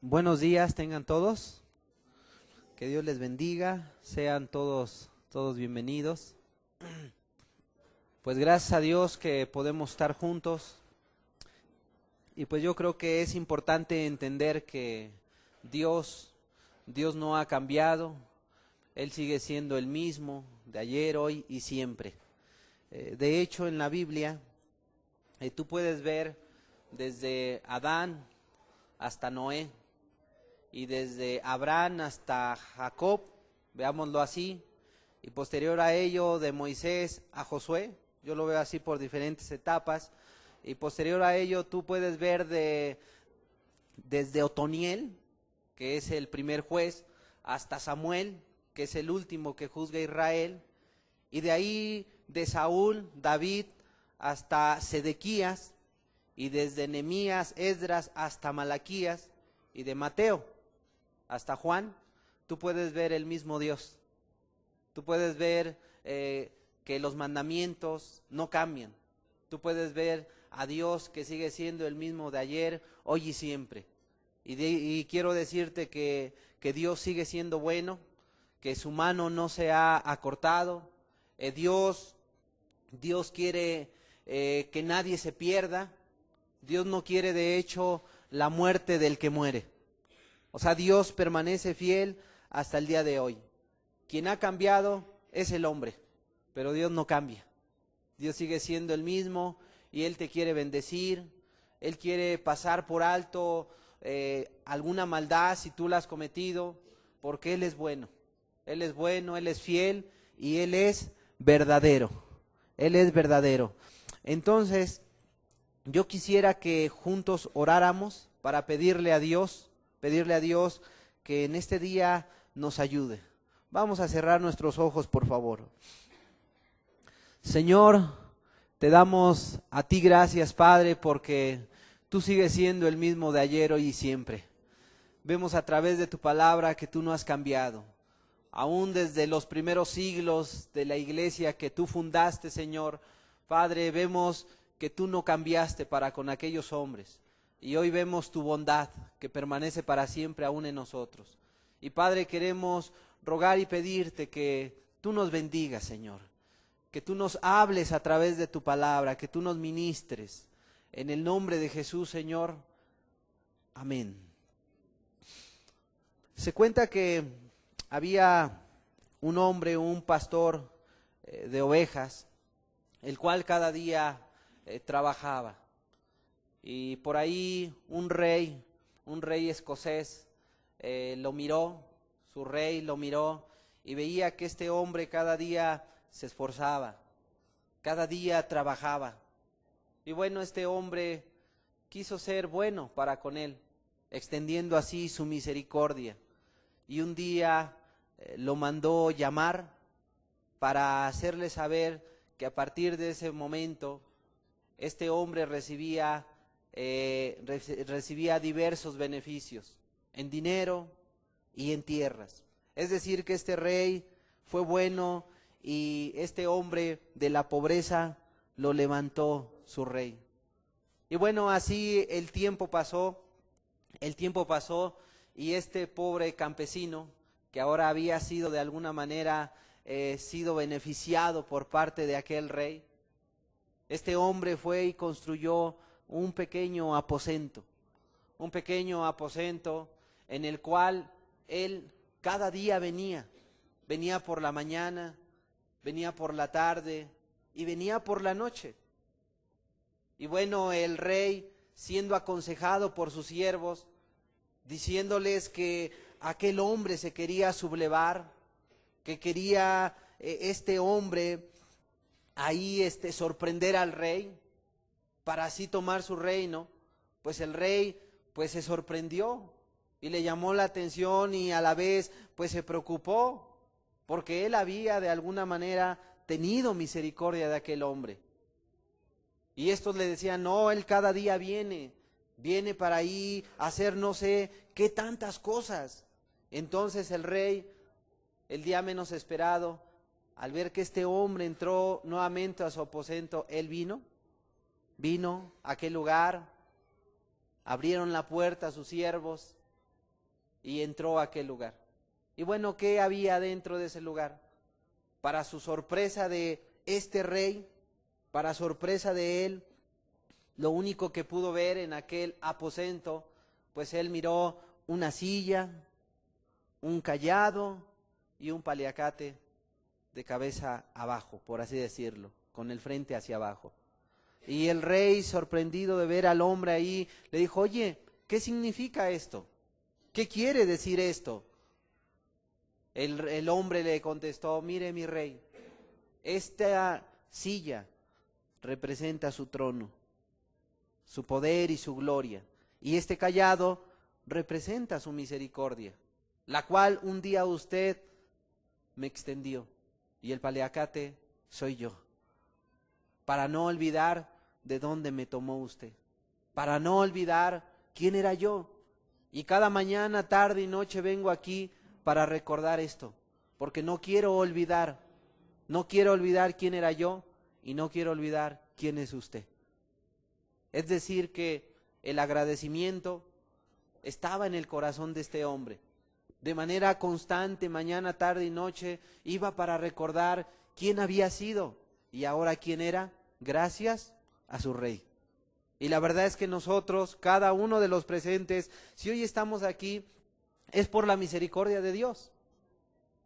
buenos días, tengan todos. Que Dios les bendiga, sean todos todos bienvenidos. Pues gracias a Dios que podemos estar juntos. Y pues yo creo que es importante entender que Dios Dios no ha cambiado. Él sigue siendo el mismo de ayer, hoy y siempre. Eh, de hecho, en la Biblia eh, tú puedes ver desde Adán hasta Noé y desde Abraham hasta Jacob, veámoslo así, y posterior a ello de Moisés a Josué, yo lo veo así por diferentes etapas, y posterior a ello tú puedes ver de, desde Otoniel, que es el primer juez, hasta Samuel, que es el último que juzga a Israel, y de ahí de Saúl, David, hasta Sedequías, y desde Nemías, Esdras hasta Malaquías y de Mateo hasta Juan, tú puedes ver el mismo Dios. Tú puedes ver eh, que los mandamientos no cambian. Tú puedes ver a Dios que sigue siendo el mismo de ayer, hoy y siempre. Y, quiero decirte que, que, Dios sigue siendo bueno, que su mano no se ha acortado. Eh, Dios, Dios quiere eh, que nadie se pierda. Dios no quiere, de hecho, la muerte del que muere. O sea, Dios permanece fiel hasta el día de hoy. Quien ha cambiado es el hombre, pero Dios no cambia. Dios sigue siendo el mismo y Él te quiere bendecir, Él quiere pasar por alto eh, alguna maldad si tú la has cometido, porque Él es bueno. Él es bueno, Él es fiel y Él es verdadero. Él es verdadero. Entonces, yo quisiera que juntos oráramos para pedirle a Dios, pedirle a Dios que en este día nos ayude. Vamos a cerrar nuestros ojos, por favor. Señor, te damos a ti gracias, Padre, porque tú sigues siendo el mismo de ayer, hoy y siempre. Vemos a través de tu palabra que tú no has cambiado. Aún desde los primeros siglos de la iglesia que tú fundaste, Señor, Padre, vemos que tú no cambiaste para con aquellos hombres. Y hoy vemos tu bondad que permanece para siempre aún en nosotros. Y Padre, queremos rogar y pedirte que tú nos bendigas, Señor. Que tú nos hables a través de tu palabra, que tú nos ministres. En el nombre de Jesús, Señor. Amén. Se cuenta que había un hombre, un pastor eh, de ovejas, el cual cada día eh, trabajaba. Y por ahí un rey, un rey escocés, eh, lo miró, su rey lo miró y veía que este hombre cada día se esforzaba, cada día trabajaba. Y bueno, este hombre quiso ser bueno para con él, extendiendo así su misericordia. Y un día eh, lo mandó llamar para hacerle saber que a partir de ese momento este hombre recibía, eh, recibía diversos beneficios en dinero y en tierras. Es decir, que este rey fue bueno y este hombre de la pobreza lo levantó su rey. Y bueno, así el tiempo pasó, el tiempo pasó y este pobre campesino, que ahora había sido de alguna manera eh, sido beneficiado por parte de aquel rey, este hombre fue y construyó un pequeño aposento, un pequeño aposento en el cual él cada día venía, venía por la mañana, venía por la tarde y venía por la noche. Y bueno, el rey, siendo aconsejado por sus siervos, diciéndoles que aquel hombre se quería sublevar, que quería eh, este hombre ahí este, sorprender al rey para así tomar su reino, pues el rey pues se sorprendió y le llamó la atención y a la vez pues se preocupó porque él había de alguna manera tenido misericordia de aquel hombre. Y estos le decían, no, él cada día viene, viene para ahí hacer no sé qué tantas cosas. Entonces el rey, el día menos esperado, al ver que este hombre entró nuevamente a su aposento, él vino, vino a aquel lugar, abrieron la puerta a sus siervos y entró a aquel lugar. Y bueno, ¿qué había dentro de ese lugar? Para su sorpresa de este rey, para sorpresa de él, lo único que pudo ver en aquel aposento, pues él miró una silla, un callado y un paliacate de cabeza abajo, por así decirlo, con el frente hacia abajo. Y el rey, sorprendido de ver al hombre ahí, le dijo, oye, ¿qué significa esto? ¿Qué quiere decir esto? El, hombre le contestó, mire mi rey, esta silla representa su trono, su poder y su gloria, y este callado representa su misericordia, la cual un día usted me extendió y el paliacate soy yo. Para no olvidar de dónde me tomó usted. Para no olvidar quién era yo. Y cada mañana, tarde y noche vengo aquí para recordar esto. Porque no quiero olvidar. No quiero olvidar quién era yo y no quiero olvidar quién es usted. Es decir, que el agradecimiento estaba en el corazón de este hombre de manera constante, mañana, tarde y noche, iba para recordar quién había sido y ahora quién era, gracias a su rey. Y la verdad es que nosotros, cada uno de los presentes, si hoy estamos aquí, es por la misericordia de Dios.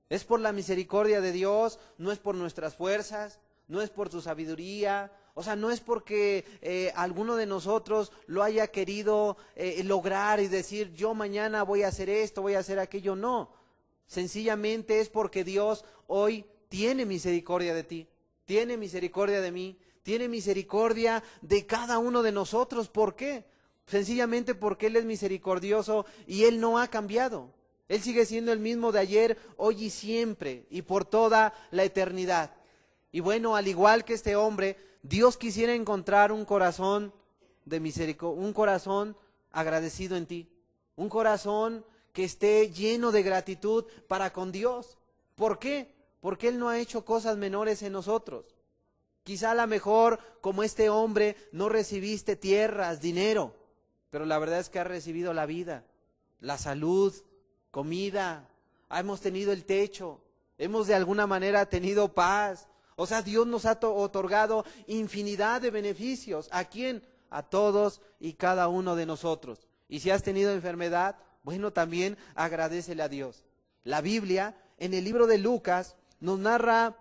Es por la misericordia de Dios, no es por nuestras fuerzas, no es por su sabiduría, o sea, no es porque eh, alguno de nosotros lo haya querido eh, lograr y decir, yo mañana voy a hacer esto, voy a hacer aquello. No. Sencillamente es porque Dios hoy tiene misericordia de ti, tiene misericordia de mí, tiene misericordia de cada uno de nosotros. ¿Por qué? Sencillamente porque Él es misericordioso y Él no ha cambiado. Él sigue siendo el mismo de ayer, hoy y siempre, y por toda la eternidad. Y bueno, al igual que este hombre, Dios quisiera encontrar un corazón de misericordia, un corazón agradecido en ti, un corazón que esté lleno de gratitud para con Dios. ¿Por qué? Porque Él no ha hecho cosas menores en nosotros. Quizá a lo mejor, como este hombre, no recibiste tierras, dinero, pero la verdad es que ha recibido la vida, la salud, comida, hemos tenido el techo, hemos de alguna manera tenido paz, o sea, Dios nos ha otorgado infinidad de beneficios. ¿A quién? A todos y cada uno de nosotros. Y si has tenido enfermedad, bueno, también agradecele a Dios. La Biblia, en el libro de Lucas, nos narra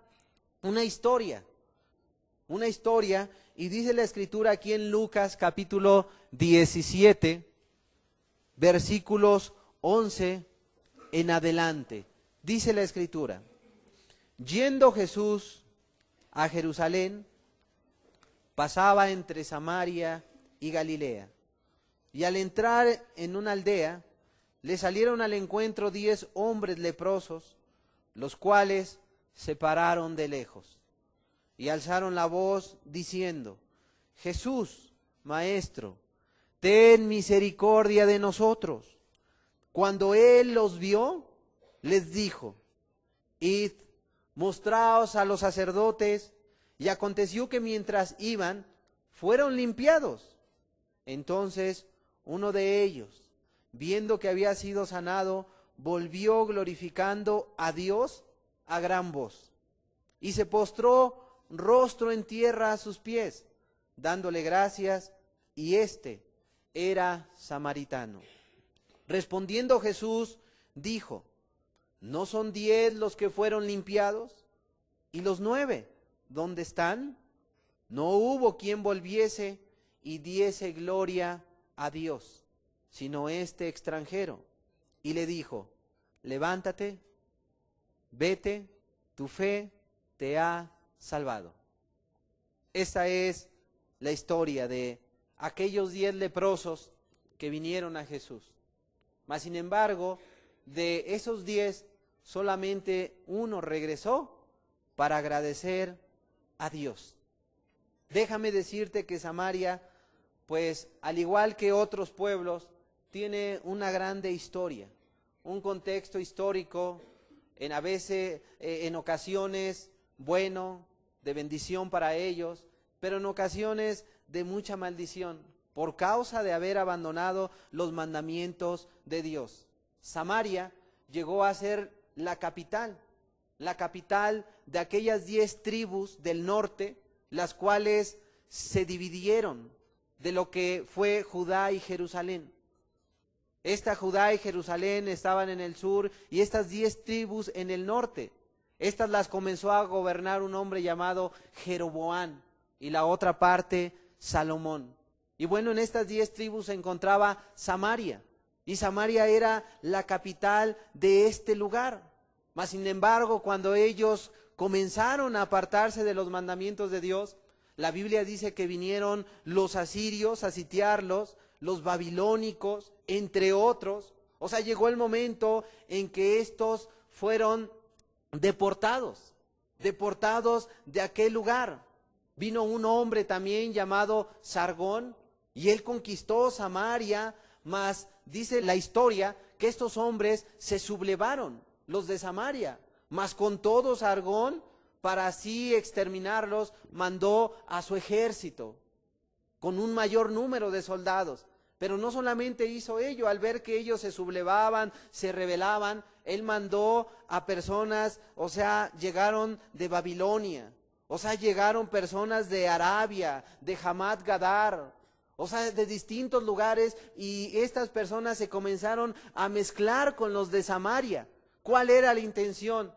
una historia. Una historia, y dice la escritura aquí en Lucas capítulo 17, versículos 11 en adelante. Dice la escritura, yendo Jesús a Jerusalén, pasaba entre Samaria y Galilea. Y al entrar en una aldea, le salieron al encuentro diez hombres leprosos, los cuales se pararon de lejos y alzaron la voz diciendo, Jesús, Maestro, ten misericordia de nosotros. Cuando él los vio, les dijo, id mostraos a los sacerdotes. Y aconteció que mientras iban, fueron limpiados. Entonces uno de ellos, viendo que había sido sanado, volvió glorificando a Dios a gran voz. Y se postró rostro en tierra a sus pies, dándole gracias, y éste era samaritano. Respondiendo Jesús, dijo, ¿No son diez los que fueron limpiados? ¿Y los nueve? ¿Dónde están? No hubo quien volviese y diese gloria a Dios, sino este extranjero. Y le dijo, levántate, vete, tu fe te ha salvado. Esta es la historia de aquellos diez leprosos que vinieron a Jesús. Mas, sin embargo, de esos diez, solamente uno regresó para agradecer a Dios. Déjame decirte que Samaria, pues al igual que otros pueblos, tiene una grande historia, un contexto histórico, en a veces, eh, en ocasiones bueno, de bendición para ellos, pero en ocasiones de mucha maldición, por causa de haber abandonado los mandamientos de Dios. Samaria llegó a ser la capital, la capital de aquellas diez tribus del norte, las cuales se dividieron de lo que fue Judá y Jerusalén. Esta Judá y Jerusalén estaban en el sur y estas diez tribus en el norte. Estas las comenzó a gobernar un hombre llamado Jeroboán y la otra parte Salomón. Y bueno, en estas diez tribus se encontraba Samaria. Y Samaria era la capital de este lugar. Mas, sin embargo, cuando ellos comenzaron a apartarse de los mandamientos de Dios, la Biblia dice que vinieron los asirios a sitiarlos, los babilónicos, entre otros. O sea, llegó el momento en que estos fueron deportados, deportados de aquel lugar. Vino un hombre también llamado Sargón y él conquistó Samaria mas dice la historia que estos hombres se sublevaron, los de Samaria. Mas con todos Argón, para así exterminarlos, mandó a su ejército con un mayor número de soldados. Pero no solamente hizo ello, al ver que ellos se sublevaban, se rebelaban, él mandó a personas, o sea, llegaron de Babilonia, o sea, llegaron personas de Arabia, de Hamad Gadar, o sea, de distintos lugares y estas personas se comenzaron a mezclar con los de Samaria. ¿Cuál era la intención?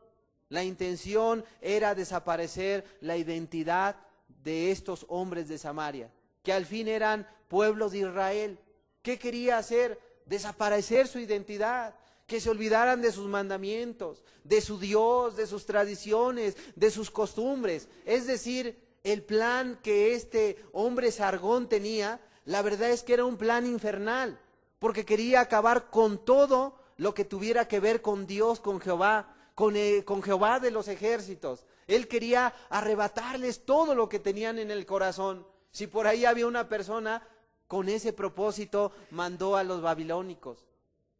La intención era desaparecer la identidad de estos hombres de Samaria, que al fin eran pueblos de Israel. ¿Qué quería hacer? Desaparecer su identidad, que se olvidaran de sus mandamientos, de su Dios, de sus tradiciones, de sus costumbres. Es decir, el plan que este hombre Sargón tenía, la verdad es que era un plan infernal, porque quería acabar con todo lo que tuviera que ver con Dios, con Jehová, eh, con, Jehová de los ejércitos. Él quería arrebatarles todo lo que tenían en el corazón. Si por ahí había una persona, con ese propósito mandó a los babilónicos,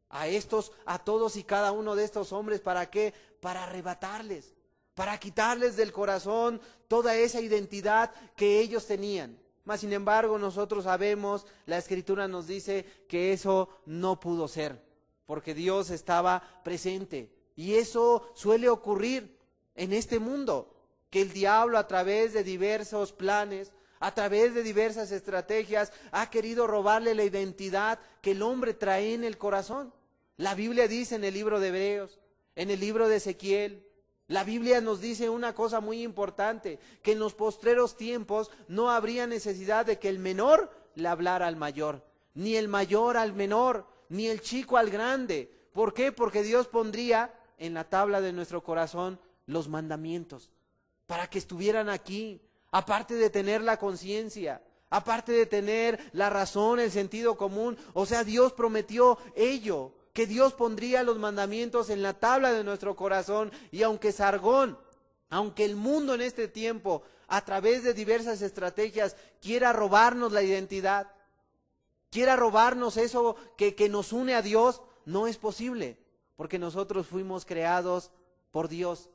a estos, a todos y cada uno de estos hombres, ¿para qué? Para arrebatarles para quitarles del corazón toda esa identidad que ellos tenían. Mas, sin embargo, nosotros sabemos, la escritura nos dice que eso no pudo ser, porque Dios estaba presente. Y eso suele ocurrir en este mundo, que el diablo a través de diversos planes, a través de diversas estrategias, ha querido robarle la identidad que el hombre trae en el corazón. La Biblia dice en el libro de Hebreos, en el libro de Ezequiel, la Biblia nos dice una cosa muy importante, que en los postreros tiempos no habría necesidad de que el menor le hablara al mayor, ni el mayor al menor, ni el chico al grande. ¿Por qué? Porque Dios pondría en la tabla de nuestro corazón los mandamientos, para que estuvieran aquí, aparte de tener la conciencia, aparte de tener la razón, el sentido común. O sea, Dios prometió ello que Dios pondría los mandamientos en la tabla de nuestro corazón y aunque Sargón, aunque el mundo en este tiempo, a través de diversas estrategias, quiera robarnos la identidad, quiera robarnos eso que, que nos une a Dios, no es posible, porque nosotros fuimos creados por Dios.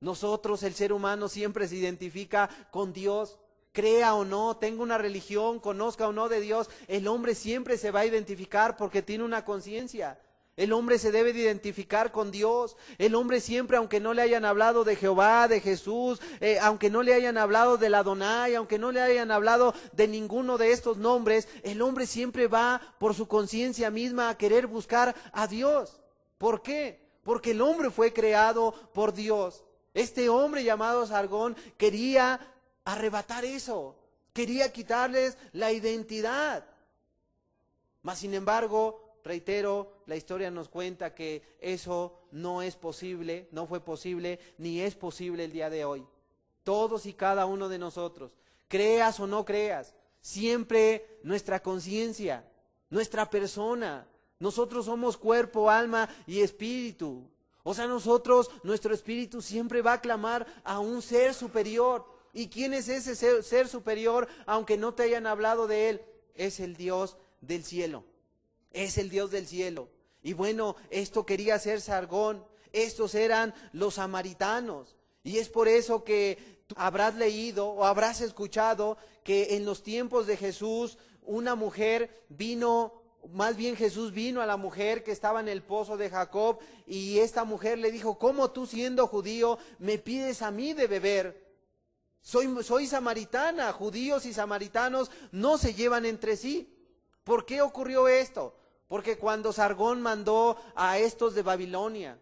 Nosotros, el ser humano, siempre se identifica con Dios crea o no, tenga una religión, conozca o no de Dios, el hombre siempre se va a identificar porque tiene una conciencia. El hombre se debe de identificar con Dios. El hombre siempre, aunque no le hayan hablado de Jehová, de Jesús, eh, aunque no le hayan hablado de la Adonai, aunque no le hayan hablado de ninguno de estos nombres, el hombre siempre va por su conciencia misma a querer buscar a Dios. ¿Por qué? Porque el hombre fue creado por Dios. Este hombre llamado Sargón quería arrebatar eso. Quería quitarles la identidad. Mas, sin embargo, reitero, la historia nos cuenta que eso no es posible, no fue posible, ni es posible el día de hoy. Todos y cada uno de nosotros, creas o no creas, siempre nuestra conciencia, nuestra persona, nosotros somos cuerpo, alma y espíritu. O sea, nosotros, nuestro espíritu siempre va a clamar a un ser superior, ¿Y quién es ese ser, superior, aunque no te hayan hablado de él? Es el Dios del cielo. Es el Dios del cielo. Y bueno, esto quería ser Sargón. Estos eran los samaritanos. Y es por eso que habrás leído o habrás escuchado que en los tiempos de Jesús una mujer vino, más bien Jesús vino a la mujer que estaba en el pozo de Jacob y esta mujer le dijo, ¿cómo tú siendo judío me pides a mí de beber? Soy, samaritana, judíos y samaritanos no se llevan entre sí. ¿Por qué ocurrió esto? Porque cuando Sargón mandó a estos de Babilonia,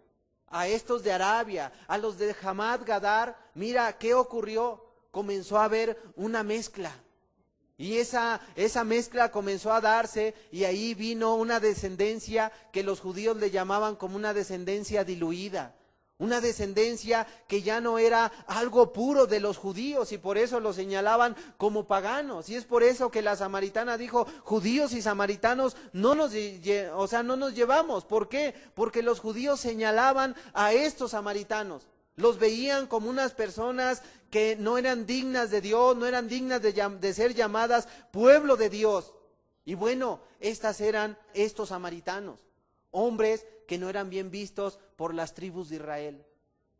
a estos de Arabia, a los de Hamad Gadar, mira qué ocurrió. Comenzó a haber una mezcla. Y esa mezcla comenzó a darse y ahí vino una descendencia que los judíos le llamaban como una descendencia diluida una descendencia que ya no era algo puro de los judíos y por eso los señalaban como paganos. Y es por eso que la samaritana dijo, judíos y samaritanos no nos, o sea, no nos llevamos. ¿Por qué? Porque los judíos señalaban a estos samaritanos. Los veían como unas personas que no eran dignas de Dios, no eran dignas de, de ser llamadas pueblo de Dios. Y bueno, estas eran estos samaritanos, hombres que no eran bien vistos por las tribus de Israel.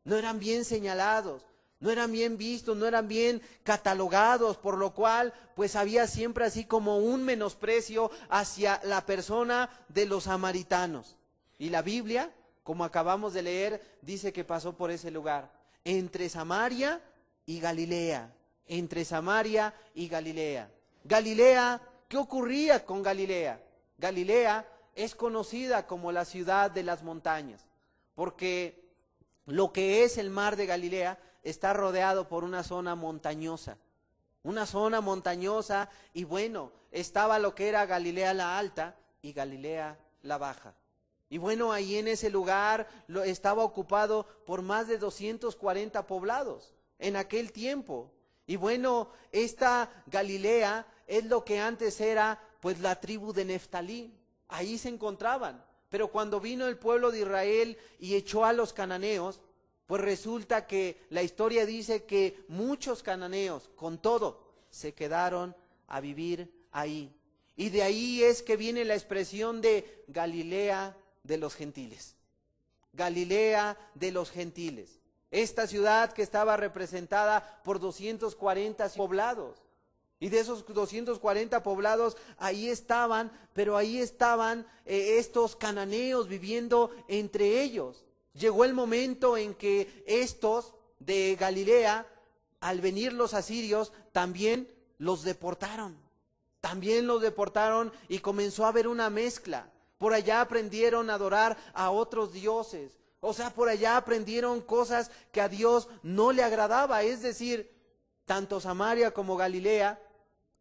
No eran bien señalados, no eran bien vistos, no eran bien catalogados, por lo cual pues había siempre así como un menosprecio hacia la persona de los samaritanos. Y la Biblia, como acabamos de leer, dice que pasó por ese lugar, entre Samaria y Galilea, entre Samaria y Galilea. Galilea, ¿qué ocurría con Galilea? Galilea es conocida como la ciudad de las montañas, porque lo que es el mar de Galilea está rodeado por una zona montañosa, una zona montañosa y bueno, estaba lo que era Galilea la alta y Galilea la baja. Y bueno, ahí en ese lugar estaba ocupado por más de 240 poblados en aquel tiempo. Y bueno, esta Galilea es lo que antes era pues la tribu de Neftalí ahí se encontraban. Pero cuando vino el pueblo de Israel y echó a los cananeos, pues resulta que la historia dice que muchos cananeos, con todo, se quedaron a vivir ahí. Y de ahí es que viene la expresión de Galilea de los gentiles. Galilea de los gentiles. Esta ciudad que estaba representada por 240 poblados. Y de esos 240 poblados, ahí estaban, pero ahí estaban eh, estos cananeos viviendo entre ellos. Llegó el momento en que estos de Galilea, al venir los asirios, también los deportaron. También los deportaron y comenzó a haber una mezcla. Por allá aprendieron a adorar a otros dioses. O sea, por allá aprendieron cosas que a Dios no le agradaba. Es decir, tanto Samaria como Galilea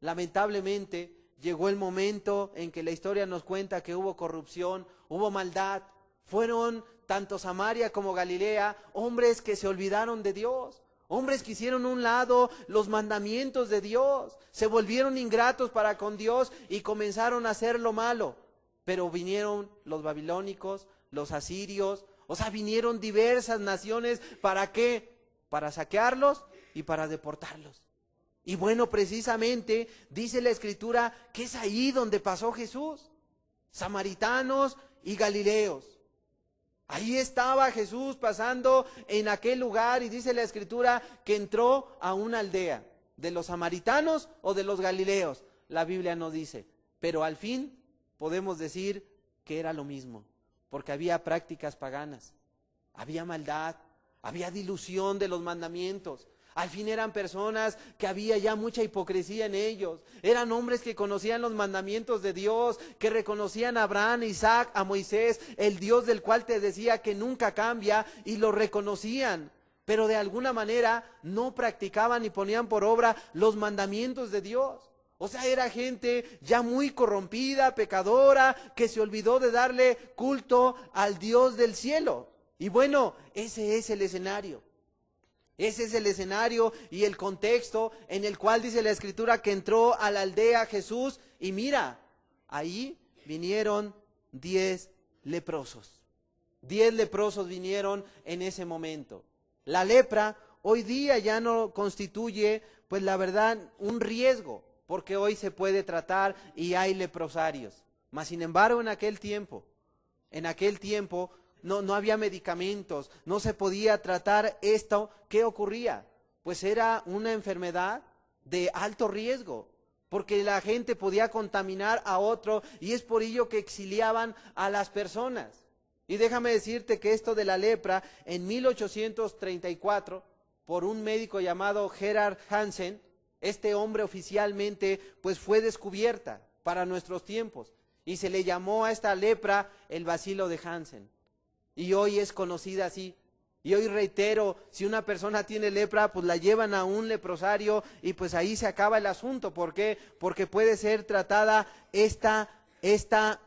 Lamentablemente llegó el momento en que la historia nos cuenta que hubo corrupción, hubo maldad. Fueron tanto Samaria como Galilea hombres que se olvidaron de Dios. Hombres que hicieron un lado los mandamientos de Dios, se volvieron ingratos para con Dios y comenzaron a hacer lo malo. Pero vinieron los babilónicos, los asirios, o sea, vinieron diversas naciones, ¿para qué? Para saquearlos y para deportarlos. Y bueno, precisamente dice la escritura que es ahí donde pasó Jesús. Samaritanos y Galileos. Ahí estaba Jesús pasando en aquel lugar y dice la escritura que entró a una aldea de los samaritanos o de los galileos. La Biblia no dice, pero al fin podemos decir que era lo mismo, porque había prácticas paganas, había maldad, había dilución de los mandamientos, al fin eran personas que había ya mucha hipocresía en ellos. Eran hombres que conocían los mandamientos de Dios, que reconocían a Abraham, Isaac, a Moisés, el Dios del cual te decía que nunca cambia, y lo reconocían. Pero de alguna manera no practicaban ni ponían por obra los mandamientos de Dios. O sea, era gente ya muy corrompida, pecadora, que se olvidó de darle culto al Dios del cielo. Y bueno, ese es el escenario. Ese es el escenario y el contexto en el cual dice la escritura que entró a la aldea Jesús y mira, ahí vinieron diez leprosos. Diez leprosos vinieron en ese momento. La lepra hoy día ya no constituye, pues la verdad, un riesgo, porque hoy se puede tratar y hay leprosarios. Mas, sin embargo, en aquel tiempo, en aquel tiempo no, no había medicamentos, no se podía tratar esto. ¿Qué ocurría? Pues era una enfermedad de alto riesgo, porque la gente podía contaminar a otro y es por ello que exiliaban a las personas. Y déjame decirte que esto de la lepra, en 1834, por un médico llamado Gerard Hansen, este hombre oficialmente pues fue descubierta para nuestros tiempos y se le llamó a esta lepra el bacilo de Hansen y hoy es conocida así. Y hoy reitero, si una persona tiene lepra, pues la llevan a un leprosario y pues ahí se acaba el asunto. ¿Por qué? Porque puede ser tratada esta,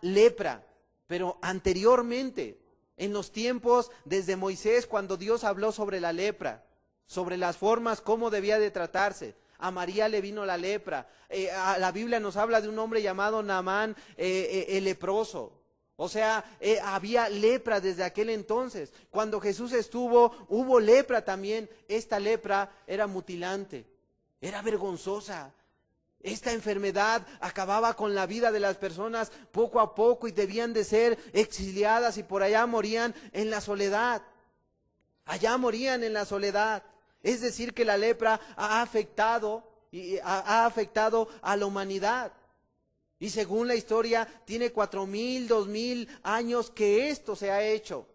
lepra. Pero anteriormente, en los tiempos desde Moisés, cuando Dios habló sobre la lepra, sobre las formas, cómo debía de tratarse, a María le vino la lepra. Eh, la Biblia nos habla de un hombre llamado Naamán, eh, eh, el leproso. O sea, eh, había lepra desde aquel entonces. Cuando Jesús estuvo, hubo lepra también. Esta lepra era mutilante, era vergonzosa. Esta enfermedad acababa con la vida de las personas poco a poco y debían de ser exiliadas y por allá morían en la soledad. Allá morían en la soledad. Es decir, que la lepra ha afectado y ha afectado a la humanidad. Y según la historia, tiene cuatro mil, dos mil años que esto se ha hecho.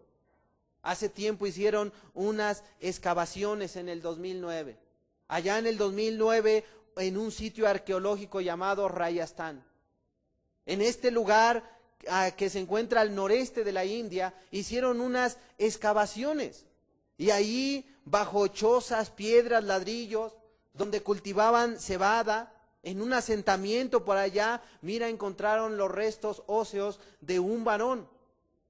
Hace tiempo hicieron unas excavaciones en el 2009. Allá en el 2009, en un sitio arqueológico llamado Rayastán. En este lugar ah, que se encuentra al noreste de la India, hicieron unas excavaciones. Y ahí, bajo chozas, piedras, ladrillos, donde cultivaban cebada, en un asentamiento por allá, mira, encontraron los restos óseos de un varón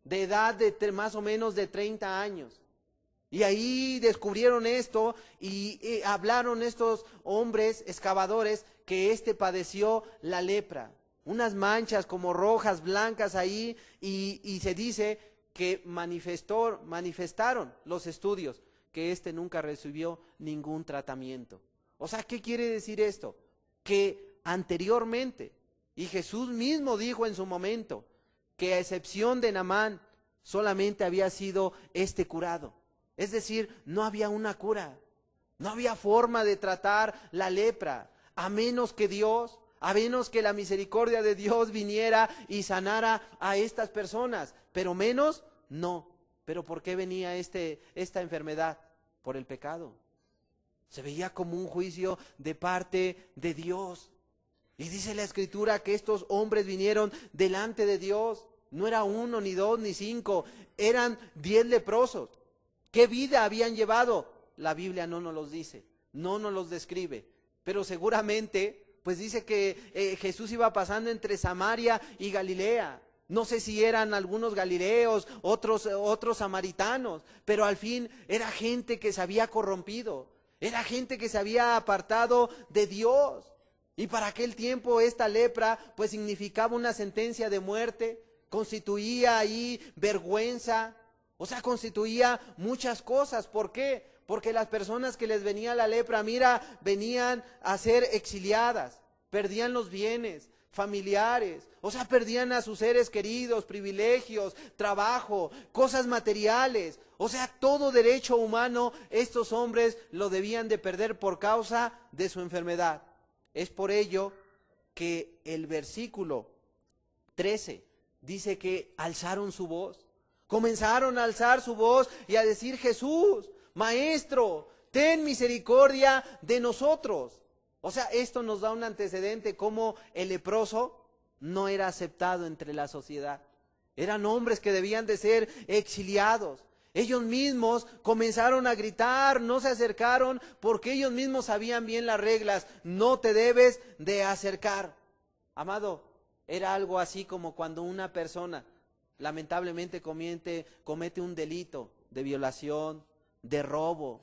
de edad de más o menos de 30 años. Y ahí descubrieron esto y, eh, hablaron estos hombres excavadores que éste padeció la lepra, unas manchas como rojas, blancas ahí, y, y se dice que manifestó, manifestaron los estudios que éste nunca recibió ningún tratamiento. O sea, ¿qué quiere decir esto? que anteriormente. Y Jesús mismo dijo en su momento que a excepción de Namán solamente había sido este curado. Es decir, no había una cura, no había forma de tratar la lepra, a menos que Dios, a menos que la misericordia de Dios viniera y sanara a estas personas, pero menos no. ¿Pero por qué venía este, esta enfermedad? Por el pecado. Se veía como un juicio de parte de Dios. Y dice la escritura que estos hombres vinieron delante de Dios. No era uno, ni dos, ni cinco. Eran diez leprosos. ¿Qué vida habían llevado? La Biblia no nos los dice, no nos los describe. Pero seguramente, pues dice que eh, Jesús iba pasando entre Samaria y Galilea. No sé si eran algunos galileos, otros, otros samaritanos, pero al fin era gente que se había corrompido, era gente que se había apartado de Dios. Y para aquel tiempo esta lepra pues significaba una sentencia de muerte, constituía ahí vergüenza, o sea, constituía muchas cosas. ¿Por qué? Porque las personas que les venía la lepra, mira, venían a ser exiliadas, perdían los bienes, familiares, o sea, perdían a sus seres queridos, privilegios, trabajo, cosas materiales, o sea, todo derecho humano estos hombres lo debían de perder por causa de su enfermedad. Es por ello que el versículo 13 dice que alzaron su voz, comenzaron a alzar su voz y a decir, Jesús, Maestro, ten misericordia de nosotros. O sea, esto nos da un antecedente como el leproso no era aceptado entre la sociedad. Eran hombres que debían de ser exiliados. Ellos mismos comenzaron a gritar, no se acercaron porque ellos mismos sabían bien las reglas, no te debes de acercar. Amado, era algo así como cuando una persona lamentablemente comete, comete un delito de violación, de robo,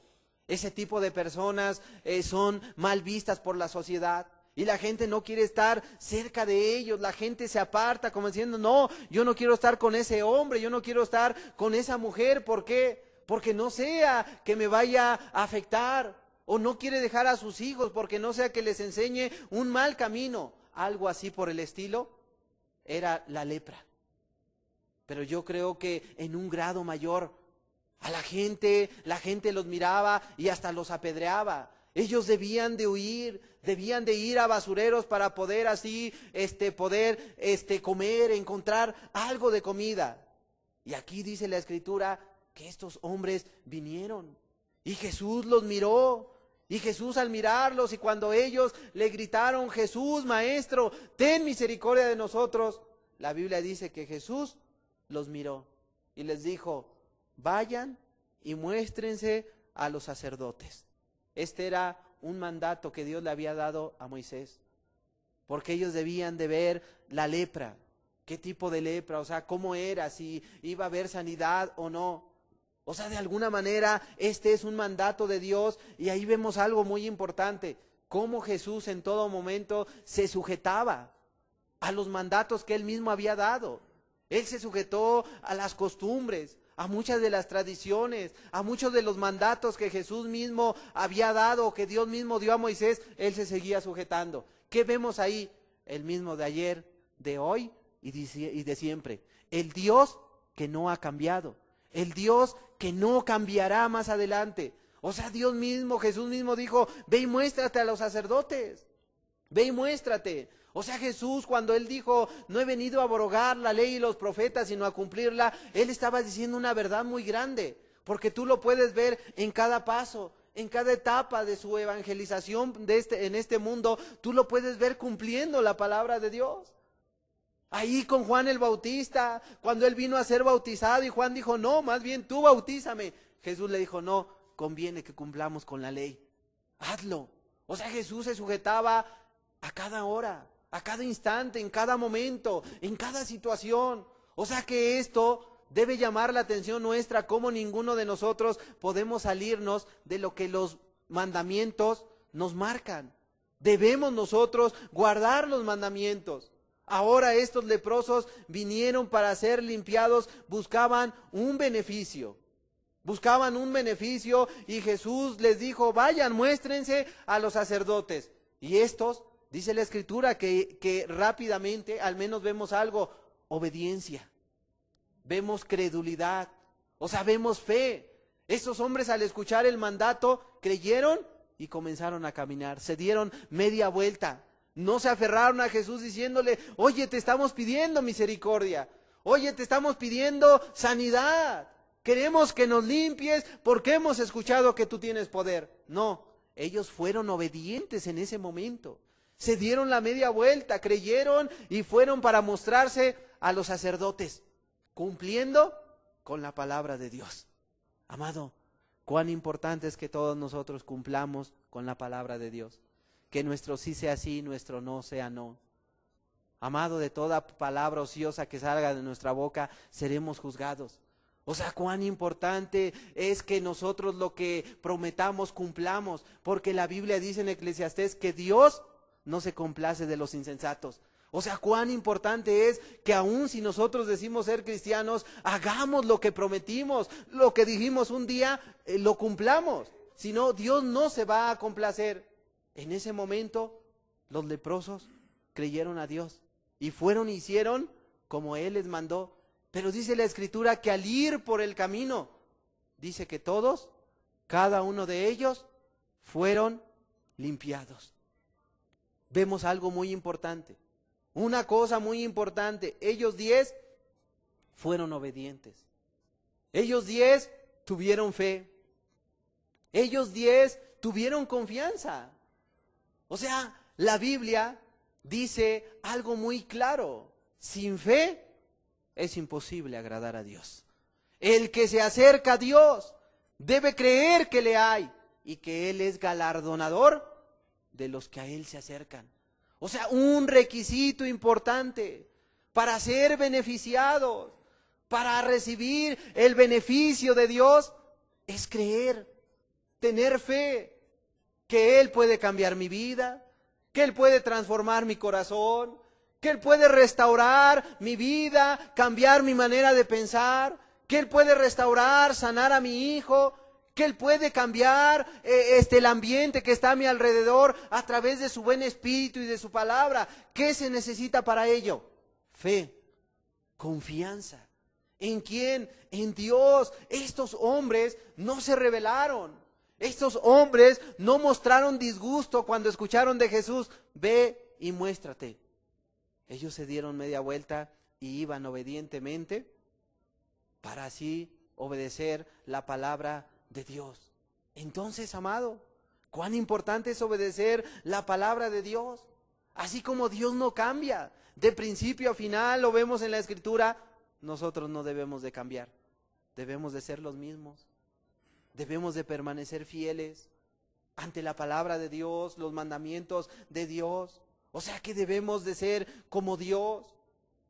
ese tipo de personas eh, son mal vistas por la sociedad. Y la gente no quiere estar cerca de ellos, la gente se aparta como diciendo, no, yo no quiero estar con ese hombre, yo no quiero estar con esa mujer, ¿por qué? Porque no sea que me vaya a afectar, o no quiere dejar a sus hijos porque no sea que les enseñe un mal camino, algo así por el estilo, era la lepra. Pero yo creo que en un grado mayor a la gente, la gente los miraba y hasta los apedreaba. Ellos debían de huir, debían de ir a basureros para poder así, este, poder, este, comer, encontrar algo de comida. Y aquí dice la escritura que estos hombres vinieron y Jesús los miró. Y Jesús al mirarlos y cuando ellos le gritaron, Jesús, maestro, ten misericordia de nosotros, la Biblia dice que Jesús los miró y les dijo, vayan y muéstrense a los sacerdotes. Este era un mandato que Dios le había dado a Moisés, porque ellos debían de ver la lepra, qué tipo de lepra, o sea, cómo era, si iba a haber sanidad o no. O sea, de alguna manera, este es un mandato de Dios y ahí vemos algo muy importante, cómo Jesús en todo momento se sujetaba a los mandatos que él mismo había dado. Él se sujetó a las costumbres, a muchas de las tradiciones, a muchos de los mandatos que Jesús mismo había dado, que Dios mismo dio a Moisés, él se seguía sujetando. ¿Qué vemos ahí? El mismo de ayer, de hoy y de, siempre. El Dios que no ha cambiado, el Dios que no cambiará más adelante. O sea, Dios mismo, Jesús mismo dijo, ve y muéstrate a los sacerdotes, ve y muéstrate. O sea, Jesús cuando él dijo, no he venido a abrogar la ley y los profetas, sino a cumplirla, él estaba diciendo una verdad muy grande, porque tú lo puedes ver en cada paso, en cada etapa de su evangelización de este, en este mundo, tú lo puedes ver cumpliendo la palabra de Dios. Ahí con Juan el Bautista, cuando él vino a ser bautizado y Juan dijo, no, más bien tú bautízame. Jesús le dijo, no, conviene que cumplamos con la ley. Hazlo. O sea, Jesús se sujetaba a cada hora, a cada instante, en cada momento, en cada situación. O sea que esto debe llamar la atención nuestra, cómo ninguno de nosotros podemos salirnos de lo que los mandamientos nos marcan. Debemos nosotros guardar los mandamientos. Ahora estos leprosos vinieron para ser limpiados, buscaban un beneficio. Buscaban un beneficio y Jesús les dijo, vayan, muéstrense a los sacerdotes. Y estos Dice la escritura que, que rápidamente al menos vemos algo, obediencia, vemos credulidad, o sea, vemos fe. Estos hombres al escuchar el mandato creyeron y comenzaron a caminar, se dieron media vuelta, no se aferraron a Jesús diciéndole, oye, te estamos pidiendo misericordia, oye, te estamos pidiendo sanidad, queremos que nos limpies porque hemos escuchado que tú tienes poder. No, ellos fueron obedientes en ese momento se dieron la media vuelta, creyeron y fueron para mostrarse a los sacerdotes, cumpliendo con la palabra de Dios. Amado, cuán importante es que todos nosotros cumplamos con la palabra de Dios. Que nuestro sí sea sí, nuestro no sea no. Amado, de toda palabra ociosa que salga de nuestra boca, seremos juzgados. O sea, cuán importante es que nosotros lo que prometamos cumplamos, porque la Biblia dice en Eclesiastés que Dios no se complace de los insensatos. O sea, cuán importante es que aun si nosotros decimos ser cristianos, hagamos lo que prometimos, lo que dijimos un día, eh, lo cumplamos. Si no, Dios no se va a complacer. En ese momento, los leprosos creyeron a Dios y fueron y hicieron como Él les mandó. Pero dice la escritura que al ir por el camino, dice que todos, cada uno de ellos, fueron limpiados vemos algo muy importante. Una cosa muy importante, ellos diez fueron obedientes. Ellos diez tuvieron fe. Ellos diez tuvieron confianza. O sea, la Biblia dice algo muy claro. Sin fe es imposible agradar a Dios. El que se acerca a Dios debe creer que le hay y que Él es galardonador de los que a Él se acercan. O sea, un requisito importante para ser beneficiados, para recibir el beneficio de Dios, es creer, tener fe, que Él puede cambiar mi vida, que Él puede transformar mi corazón, que Él puede restaurar mi vida, cambiar mi manera de pensar, que Él puede restaurar, sanar a mi hijo, que Él puede cambiar eh, este, el ambiente que está a mi alrededor a través de su buen espíritu y de su palabra. ¿Qué se necesita para ello? Fe, confianza. ¿En quién? En Dios. Estos hombres no se rebelaron. Estos hombres no mostraron disgusto cuando escucharon de Jesús, ve y muéstrate. Ellos se dieron media vuelta y iban obedientemente para así obedecer la palabra de Dios. Entonces, amado, cuán importante es obedecer la palabra de Dios. Así como Dios no cambia, de principio a final lo vemos en la escritura, nosotros no debemos de cambiar. Debemos de ser los mismos. Debemos de permanecer fieles ante la palabra de Dios, los mandamientos de Dios. O sea que debemos de ser como Dios.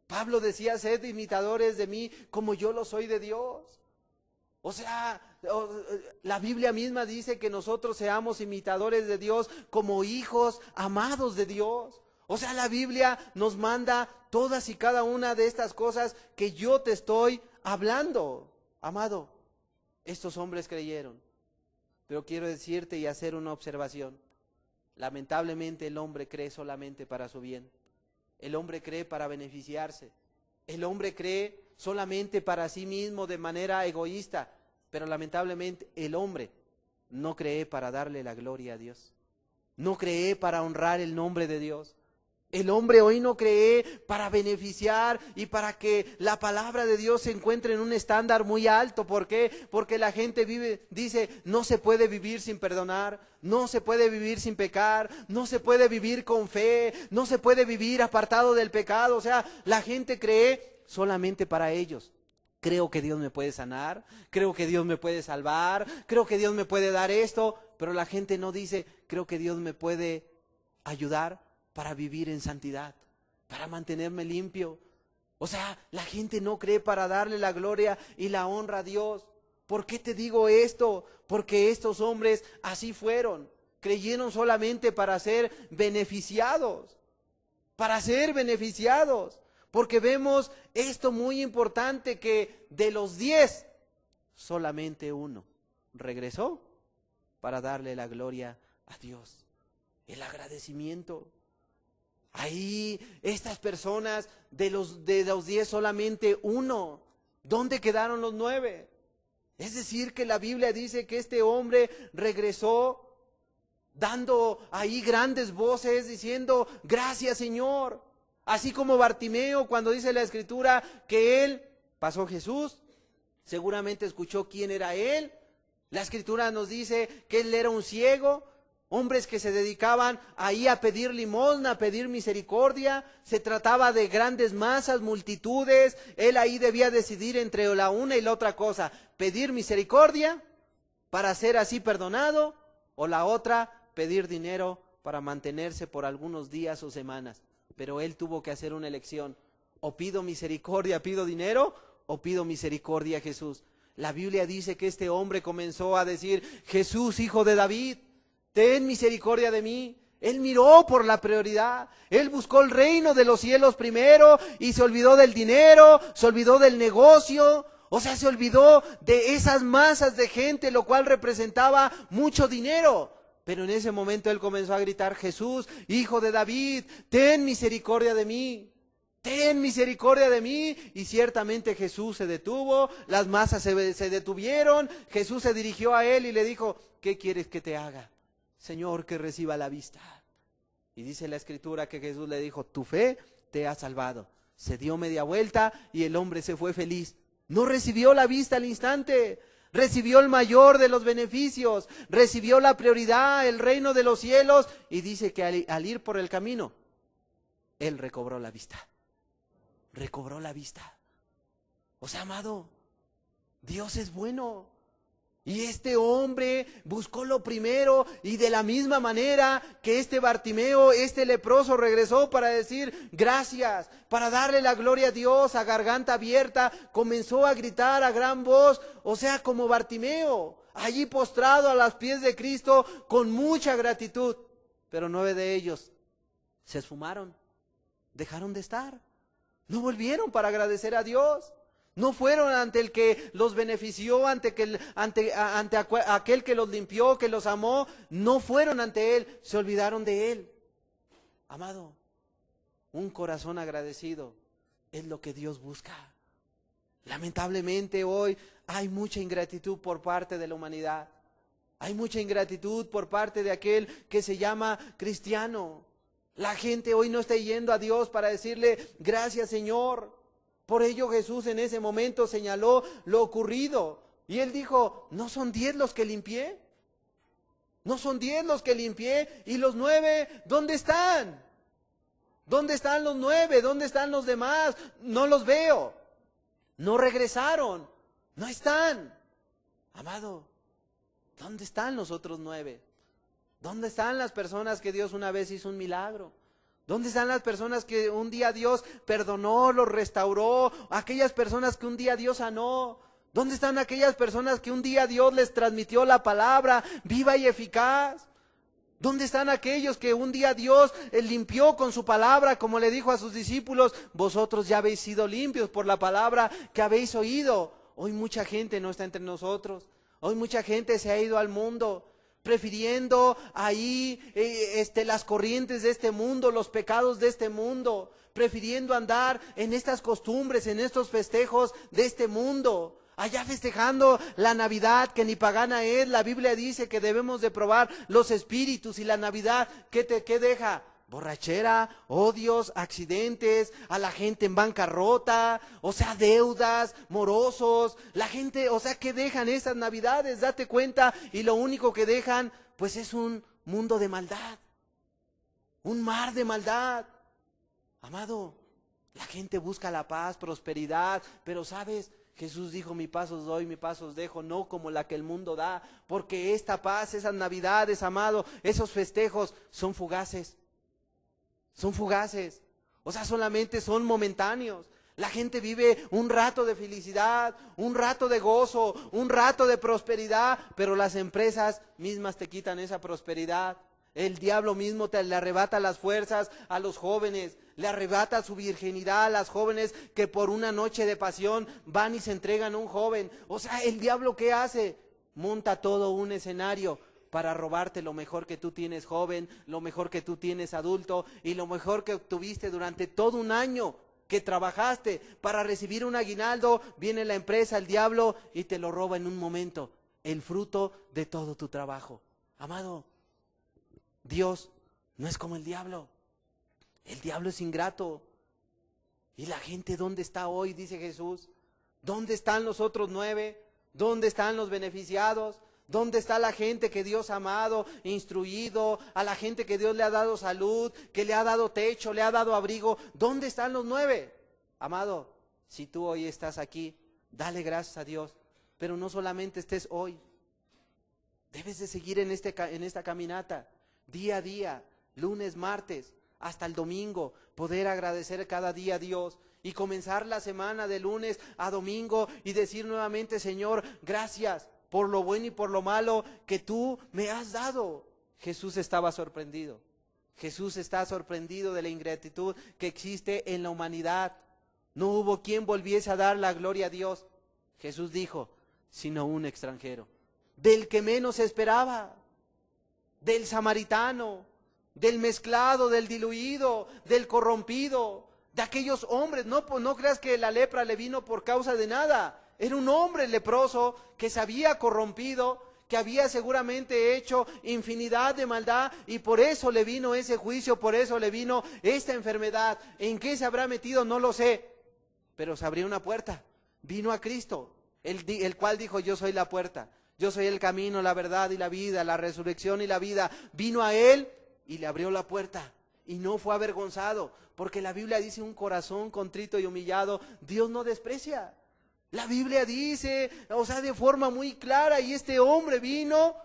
Pablo decía, sed imitadores de mí como yo lo soy de Dios. O sea, eh, la Biblia misma dice que nosotros seamos imitadores de Dios como hijos amados de Dios. O sea, la Biblia nos manda todas y cada una de estas cosas que yo te estoy hablando. Amado, estos hombres creyeron. Pero quiero decirte y hacer una observación. Lamentablemente el hombre cree solamente para su bien. El hombre cree para beneficiarse. El hombre cree solamente para sí mismo de manera egoísta. Pero lamentablemente el hombre no cree para darle la gloria a Dios. No cree para honrar el nombre de Dios. El hombre hoy no cree para beneficiar y para que la palabra de Dios se encuentre en un estándar muy alto. ¿Por qué? Porque la gente vive, dice, no se puede vivir sin perdonar, no se puede vivir sin pecar, no se puede vivir con fe, no se puede vivir apartado del pecado. O sea, la gente cree solamente para ellos creo que Dios me puede sanar, creo que Dios me puede salvar, creo que Dios me puede dar esto, pero la gente no dice, creo que Dios me puede ayudar para vivir en santidad, para mantenerme limpio. O sea, la gente no cree para darle la gloria y la honra a Dios. ¿Por qué te digo esto? Porque estos hombres así fueron. Creyeron solamente para ser beneficiados. Para ser beneficiados. Porque vemos esto muy importante, que de los diez, solamente uno regresó para darle la gloria a Dios. El agradecimiento. Ahí estas personas, de los, de los diez solamente uno. ¿Dónde quedaron los nueve? Es decir, que la Biblia dice que este hombre regresó dando ahí grandes voces diciendo, gracias Señor, Así como Bartimeo, cuando dice la escritura que él pasó Jesús, seguramente escuchó quién era él. La escritura nos dice que él era un ciego, hombres que se dedicaban ahí a pedir limosna, a pedir misericordia, se trataba de grandes masas, multitudes, él ahí debía decidir entre la una y la otra cosa, pedir misericordia para ser así perdonado o la otra, pedir dinero para mantenerse por algunos días o semanas pero él tuvo que hacer una elección. O pido misericordia, pido dinero, o pido misericordia a Jesús. La Biblia dice que este hombre comenzó a decir, Jesús, hijo de David, ten misericordia de mí. Él miró por la prioridad, él buscó el reino de los cielos primero y se olvidó del dinero, se olvidó del negocio, o sea, se olvidó de esas masas de gente, lo cual representaba mucho dinero. Pero en ese momento él comenzó a gritar, Jesús, hijo de David, ten misericordia de mí, ten misericordia de mí. Y ciertamente Jesús se detuvo, las masas se, detuvieron, Jesús se dirigió a él y le dijo, ¿qué quieres que te haga? Señor, que reciba la vista. Y dice la escritura que Jesús le dijo, tu fe te ha salvado. Se dio media vuelta y el hombre se fue feliz. No recibió la vista al instante, recibió el mayor de los beneficios, recibió la prioridad, el reino de los cielos, y dice que al, ir por el camino, él recobró la vista. Recobró la vista. O sea, amado, Dios es bueno. Y este hombre buscó lo primero y de la misma manera que este Bartimeo, este leproso regresó para decir gracias, para darle la gloria a Dios a garganta abierta, comenzó a gritar a gran voz, o sea, como Bartimeo, allí postrado a los pies de Cristo con mucha gratitud. Pero nueve de ellos se esfumaron, dejaron de estar, no volvieron para agradecer a Dios. No fueron ante el que los benefició, ante, ante, aquel que los limpió, que los amó. No fueron ante Él, se olvidaron de Él. Amado, un corazón agradecido es lo que Dios busca. Lamentablemente hoy hay mucha ingratitud por parte de la humanidad. Hay mucha ingratitud por parte de aquel que se llama cristiano. La gente hoy no está yendo a Dios para decirle, gracias Señor, por ello Jesús en ese momento señaló lo ocurrido. Y él dijo, ¿no son diez los que limpié? ¿No son diez los que limpié? ¿Y los nueve? ¿Dónde están? ¿Dónde están los nueve? ¿Dónde están los demás? No los veo. No regresaron. No están. Amado, ¿dónde están los otros nueve? ¿Dónde están las personas que Dios una vez hizo un milagro? ¿Dónde están las personas que un día Dios perdonó, los restauró? Aquellas personas que un día Dios sanó. ¿Dónde están aquellas personas que un día Dios les transmitió la palabra viva y eficaz? ¿Dónde están aquellos que un día Dios eh, limpió con su palabra, como le dijo a sus discípulos, vosotros ya habéis sido limpios por la palabra que habéis oído? Hoy mucha gente no está entre nosotros. Hoy mucha gente se ha ido al mundo prefiriendo ahí eh, este, las corrientes de este mundo, los pecados de este mundo, prefiriendo andar en estas costumbres, en estos festejos de este mundo. Allá festejando la Navidad, que ni pagana es, la Biblia dice que debemos de probar los espíritus y la Navidad, que te qué deja? borrachera, odios, accidentes, a la gente en bancarrota, o sea, deudas, morosos, la gente, o sea, que dejan esas navidades? Date cuenta, y lo único que dejan, pues es un mundo de maldad, un mar de maldad. Amado, la gente busca la paz, prosperidad, pero sabes, Jesús dijo, mi paso os doy, mi paso os dejo, no como la que el mundo da, porque esta paz, esas navidades, amado, esos festejos son fugaces son fugaces, o sea, solamente son momentáneos. La gente vive un rato de felicidad, un rato de gozo, un rato de prosperidad, pero las empresas mismas te quitan esa prosperidad. El diablo mismo te le arrebata las fuerzas a los jóvenes, le arrebata su virginidad a las jóvenes que por una noche de pasión van y se entregan a un joven. O sea, el diablo qué hace? Monta todo un escenario para robarte lo mejor que tú tienes joven, lo mejor que tú tienes adulto y lo mejor que obtuviste durante todo un año que trabajaste para recibir un aguinaldo, viene la empresa, el diablo y te lo roba en un momento, el fruto de todo tu trabajo. Amado, Dios no es como el diablo. El diablo es ingrato. ¿Y la gente dónde está hoy? Dice Jesús. ¿Dónde están los otros nueve? ¿Dónde están los beneficiados? ¿Dónde está la gente que Dios ha amado, instruido, a la gente que Dios le ha dado salud, que le ha dado techo, le ha dado abrigo? ¿Dónde están los nueve? Amado, si tú hoy estás aquí, dale gracias a Dios, pero no solamente estés hoy. Debes de seguir en, este, en esta caminata, día a día, lunes, martes, hasta el domingo, poder agradecer cada día a Dios y comenzar la semana de lunes a domingo y decir nuevamente, Señor, gracias por lo bueno y por lo malo que tú me has dado. Jesús estaba sorprendido. Jesús está sorprendido de la ingratitud que existe en la humanidad. No hubo quien volviese a dar la gloria a Dios. Jesús dijo, sino un extranjero, del que menos esperaba, del samaritano, del mezclado, del diluido, del corrompido, de aquellos hombres. No, pues, no creas que la lepra le vino por causa de nada. Era un hombre leproso que se había corrompido, que había seguramente hecho infinidad de maldad y por eso le vino ese juicio, por eso le vino esta enfermedad. ¿En qué se habrá metido? No lo sé, pero se abrió una puerta. Vino a Cristo, el, cual dijo, yo soy la puerta, yo soy el camino, la verdad y la vida, la resurrección y la vida. Vino a Él y le abrió la puerta y no fue avergonzado, porque la Biblia dice un corazón contrito y humillado, Dios no desprecia. La Biblia dice, o sea, de forma muy clara, y este hombre vino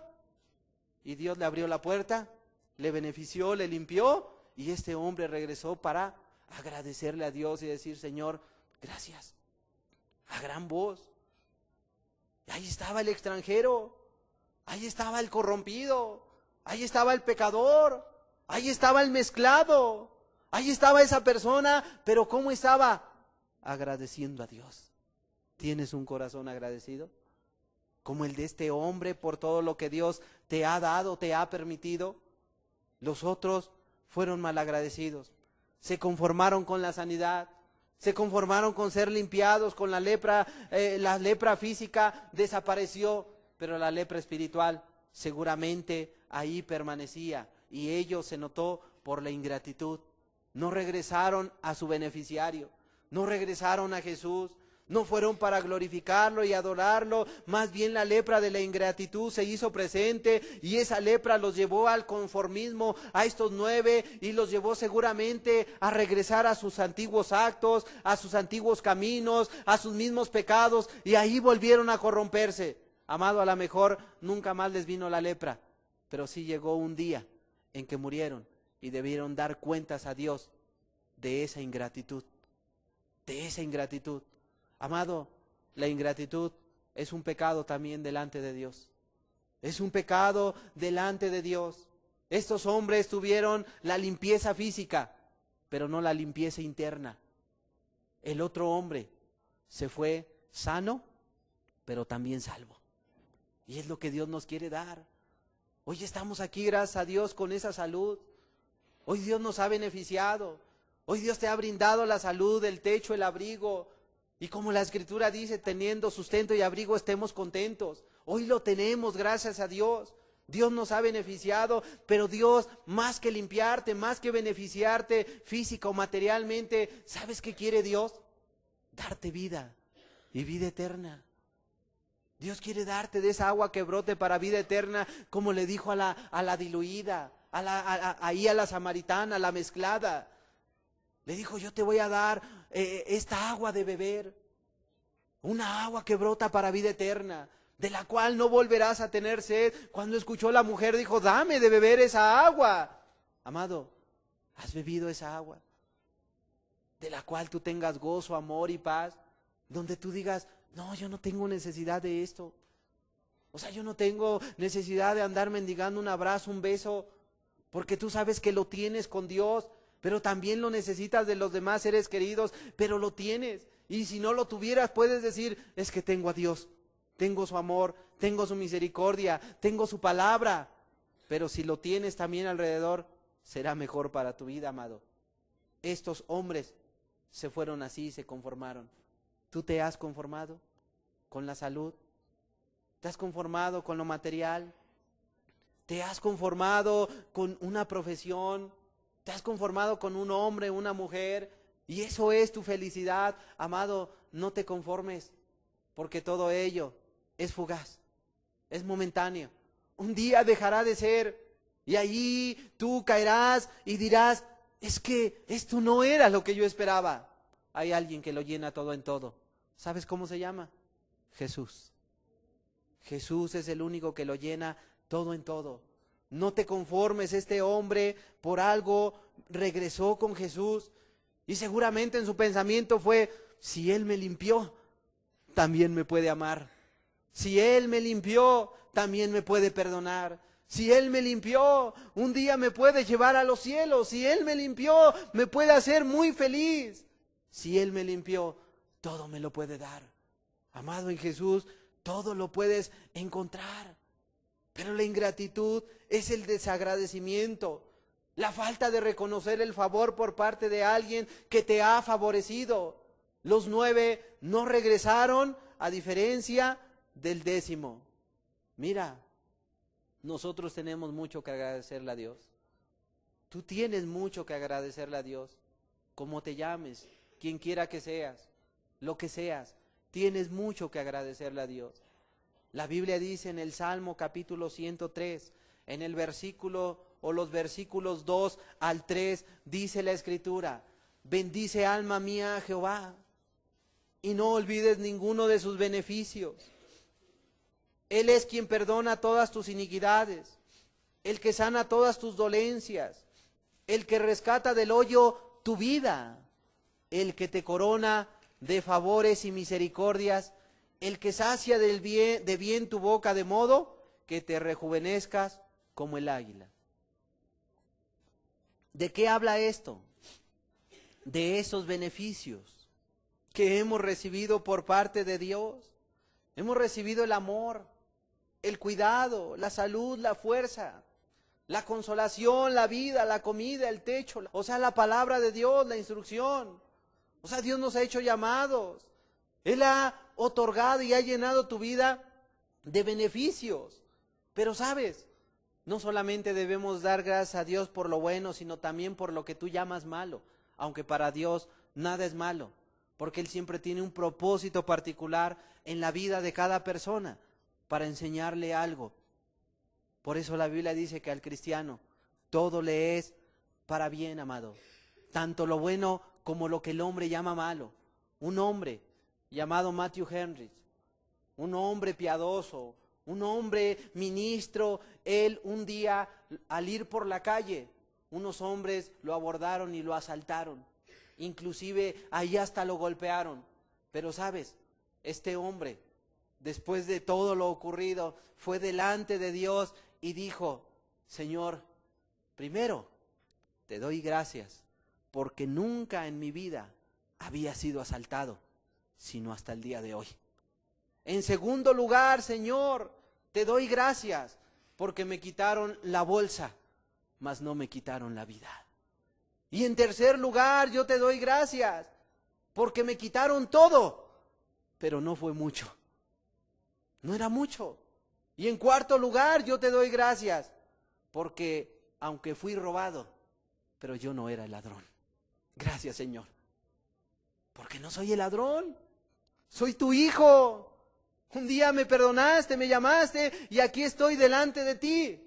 y Dios le abrió la puerta, le benefició, le limpió, y este hombre regresó para agradecerle a Dios y decir, Señor, gracias, a gran voz. ahí estaba el extranjero, ahí estaba el corrompido, ahí estaba el pecador, ahí estaba el mezclado, ahí estaba esa persona, pero ¿cómo estaba? Agradeciendo a Dios. ¿Tienes un corazón agradecido? Como el de este hombre por todo lo que Dios te ha dado, te ha permitido. Los otros fueron malagradecidos. Se conformaron con la sanidad. Se conformaron con ser limpiados, con la lepra. Eh, la lepra física desapareció, pero la lepra espiritual seguramente ahí permanecía. Y ello se notó por la ingratitud. No regresaron a su beneficiario. No regresaron a Jesús no fueron para glorificarlo y adorarlo, más bien la lepra de la ingratitud se hizo presente y esa lepra los llevó al conformismo a estos nueve y los llevó seguramente a regresar a sus antiguos actos, a sus antiguos caminos, a sus mismos pecados y ahí volvieron a corromperse. Amado, a lo mejor nunca más les vino la lepra, pero sí llegó un día en que murieron y debieron dar cuentas a Dios de esa ingratitud, de esa ingratitud. Amado, la ingratitud es un pecado también delante de Dios. Es un pecado delante de Dios. Estos hombres tuvieron la limpieza física, pero no la limpieza interna. El otro hombre se fue sano, pero también salvo. Y es lo que Dios nos quiere dar. Hoy estamos aquí, gracias a Dios, con esa salud. Hoy Dios nos ha beneficiado. Hoy Dios te ha brindado la salud, el techo, el abrigo, y como la escritura dice, teniendo sustento y abrigo, estemos contentos. Hoy lo tenemos, gracias a Dios. Dios nos ha beneficiado, pero Dios, más que limpiarte, más que beneficiarte física o materialmente, ¿sabes qué quiere Dios? Darte vida y vida eterna. Dios quiere darte de esa agua que brote para vida eterna, como le dijo a la, diluida, ahí a la samaritana, a la mezclada. Le dijo, yo te voy a dar eh, esta agua de beber, una agua que brota para vida eterna, de la cual no volverás a tener sed. Cuando escuchó la mujer, dijo, dame de beber esa agua. Amado, ¿has bebido esa agua? De la cual tú tengas gozo, amor y paz, donde tú digas, no, yo no tengo necesidad de esto. O sea, yo no tengo necesidad de andar mendigando un abrazo, un beso, porque tú sabes que lo tienes con Dios pero también lo necesitas de los demás seres queridos, pero lo tienes. Y si no lo tuvieras, puedes decir, es que tengo a Dios, tengo su amor, tengo su misericordia, tengo su palabra. Pero si lo tienes también alrededor, será mejor para tu vida, amado. Estos hombres se fueron así, se conformaron. ¿Tú te has conformado con la salud? ¿Te has conformado con lo material? ¿Te has conformado con una profesión? Te has conformado con un hombre, una mujer, y eso es tu felicidad. Amado, no te conformes, porque todo ello es fugaz, es momentáneo. Un día dejará de ser, y allí tú caerás y dirás, es que esto no era lo que yo esperaba. Hay alguien que lo llena todo en todo. ¿Sabes cómo se llama? Jesús. Jesús es el único que lo llena todo en todo. No te conformes, este hombre por algo regresó con Jesús y seguramente en su pensamiento fue, si Él me limpió, también me puede amar. Si Él me limpió, también me puede perdonar. Si Él me limpió, un día me puede llevar a los cielos. Si Él me limpió, me puede hacer muy feliz. Si Él me limpió, todo me lo puede dar. Amado en Jesús, todo lo puedes encontrar. Pero la ingratitud es el desagradecimiento, la falta de reconocer el favor por parte de alguien que te ha favorecido. Los nueve no regresaron a diferencia del décimo. Mira, nosotros tenemos mucho que agradecerle a Dios. Tú tienes mucho que agradecerle a Dios, como te llames, quien quiera que seas, lo que seas, tienes mucho que agradecerle a Dios. La Biblia dice en el Salmo capítulo 103, en el versículo o los versículos 2 al 3 dice la escritura, bendice alma mía Jehová y no olvides ninguno de sus beneficios. Él es quien perdona todas tus iniquidades, el que sana todas tus dolencias, el que rescata del hoyo tu vida, el que te corona de favores y misericordias, el que sacia del bien, de bien tu boca de modo que te rejuvenezcas como el águila. ¿De qué habla esto? De esos beneficios que hemos recibido por parte de Dios. Hemos recibido el amor, el cuidado, la salud, la fuerza, la consolación, la vida, la comida, el techo, o sea, la palabra de Dios, la instrucción. O sea, Dios nos ha hecho llamados. Él ha otorgado y ha llenado tu vida de beneficios. Pero sabes, no solamente debemos dar gracias a Dios por lo bueno, sino también por lo que tú llamas malo, aunque para Dios nada es malo, porque Él siempre tiene un propósito particular en la vida de cada persona para enseñarle algo. Por eso la Biblia dice que al cristiano todo le es para bien, amado, tanto lo bueno como lo que el hombre llama malo. Un hombre llamado Matthew Henry, un hombre piadoso, un hombre ministro, él un día al ir por la calle, unos hombres lo abordaron y lo asaltaron. Inclusive ahí hasta lo golpearon. Pero sabes, este hombre, después de todo lo ocurrido, fue delante de Dios y dijo, Señor, primero te doy gracias porque nunca en mi vida había sido asaltado, sino hasta el día de hoy. En segundo lugar, Señor, te doy gracias porque me quitaron la bolsa, mas no me quitaron la vida. Y en tercer lugar, yo te doy gracias porque me quitaron todo, pero no fue mucho. No era mucho. Y en cuarto lugar, yo te doy gracias porque aunque fui robado, pero yo no era el ladrón. Gracias, Señor. Porque no soy el ladrón. Soy tu hijo. Un día me perdonaste, me llamaste y aquí estoy delante de ti,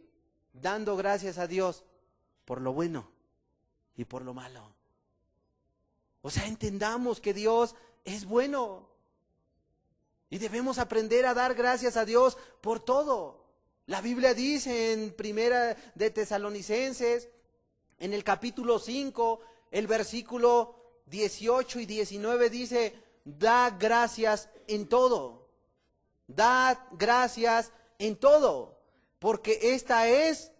dando gracias a Dios por lo bueno y por lo malo. O sea, entendamos que Dios es bueno y debemos aprender a dar gracias a Dios por todo. La Biblia dice en Primera de Tesalonicenses, en el capítulo 5, el versículo 18 y 19 dice, da gracias en todo Dad gracias en todo, porque esta es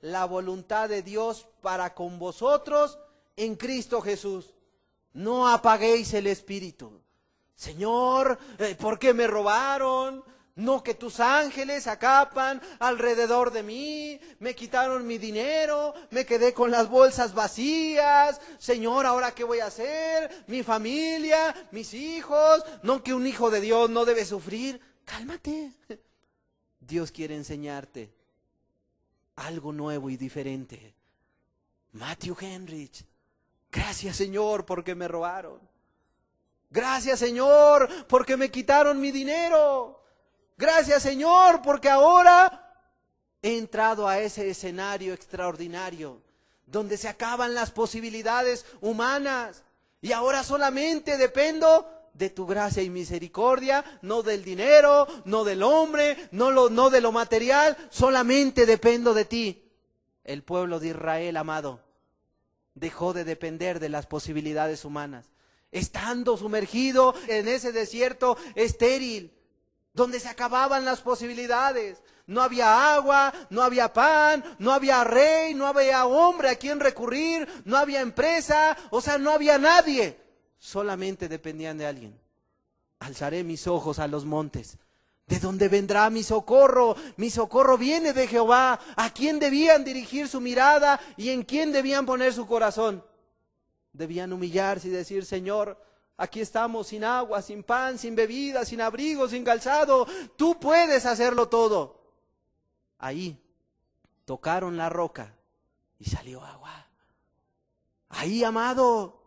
la voluntad de Dios para con vosotros en Cristo Jesús. No apaguéis el espíritu. Señor, eh, ¿por qué me robaron? No que tus ángeles acapan alrededor de mí, me quitaron mi dinero, me quedé con las bolsas vacías. Señor, ¿ahora qué voy a hacer? Mi familia, mis hijos, no que un hijo de Dios no debe sufrir. Cálmate. Dios quiere enseñarte algo nuevo y diferente. Matthew Henrich, gracias Señor porque me robaron. Gracias Señor porque me quitaron mi dinero. Gracias Señor porque ahora he entrado a ese escenario extraordinario donde se acaban las posibilidades humanas y ahora solamente dependo de tu gracia y misericordia, no del dinero, no del hombre, no, no de lo material, solamente dependo de ti. El pueblo de Israel, amado, dejó de depender de las posibilidades humanas, estando sumergido en ese desierto estéril, donde se acababan las posibilidades. No había agua, no había pan, no había rey, no había hombre a quien recurrir, no había empresa, o sea, no había nadie solamente dependían de alguien. Alzaré mis ojos a los montes. ¿De dónde vendrá mi socorro? Mi socorro viene de Jehová. ¿A quién debían dirigir su mirada y en quién debían poner su corazón? Debían humillarse y decir, Señor, aquí estamos sin agua, sin pan, sin bebida, sin abrigo, sin calzado. Tú puedes hacerlo todo. Ahí tocaron la roca y salió agua. Ahí, amado,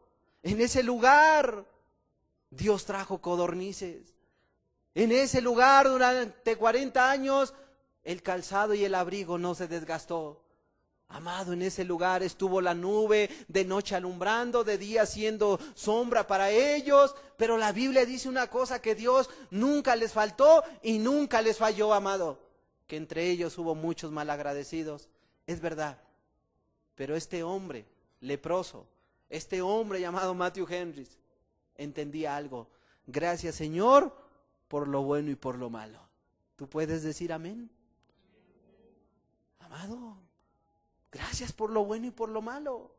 en ese lugar Dios trajo codornices. En ese lugar durante 40 años el calzado y el abrigo no se desgastó. Amado, en ese lugar estuvo la nube, de noche alumbrando, de día siendo sombra para ellos, pero la Biblia dice una cosa que Dios nunca les faltó y nunca les falló, amado, que entre ellos hubo muchos malagradecidos. Es verdad, pero este hombre leproso este hombre llamado Matthew Henry, entendía algo. Gracias Señor por lo bueno y por lo malo. ¿Tú puedes decir amén? Amado, gracias por lo bueno y por lo malo.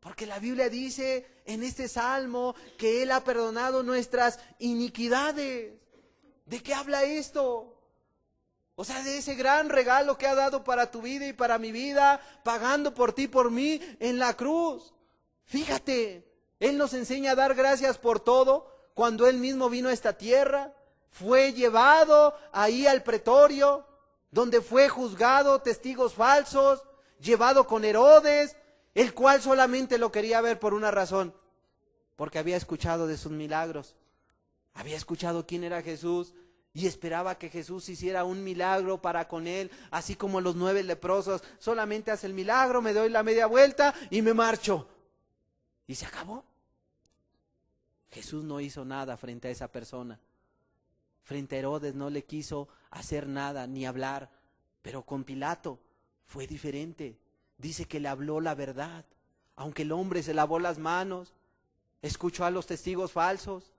Porque la Biblia dice en este salmo que Él ha perdonado nuestras iniquidades. ¿De qué habla esto? O sea, de ese gran regalo que ha dado para tu vida y para mi vida, pagando por ti, por mí, en la cruz. Fíjate, Él nos enseña a dar gracias por todo cuando Él mismo vino a esta tierra, fue llevado ahí al pretorio, donde fue juzgado testigos falsos, llevado con Herodes, el cual solamente lo quería ver por una razón, porque había escuchado de sus milagros, había escuchado quién era Jesús y esperaba que Jesús hiciera un milagro para con él, así como los nueve leprosos, solamente hace el milagro, me doy la media vuelta y me marcho. Y se acabó. Jesús no hizo nada frente a esa persona. Frente a Herodes no le quiso hacer nada ni hablar, pero con Pilato fue diferente. Dice que le habló la verdad, aunque el hombre se lavó las manos, escuchó a los testigos falsos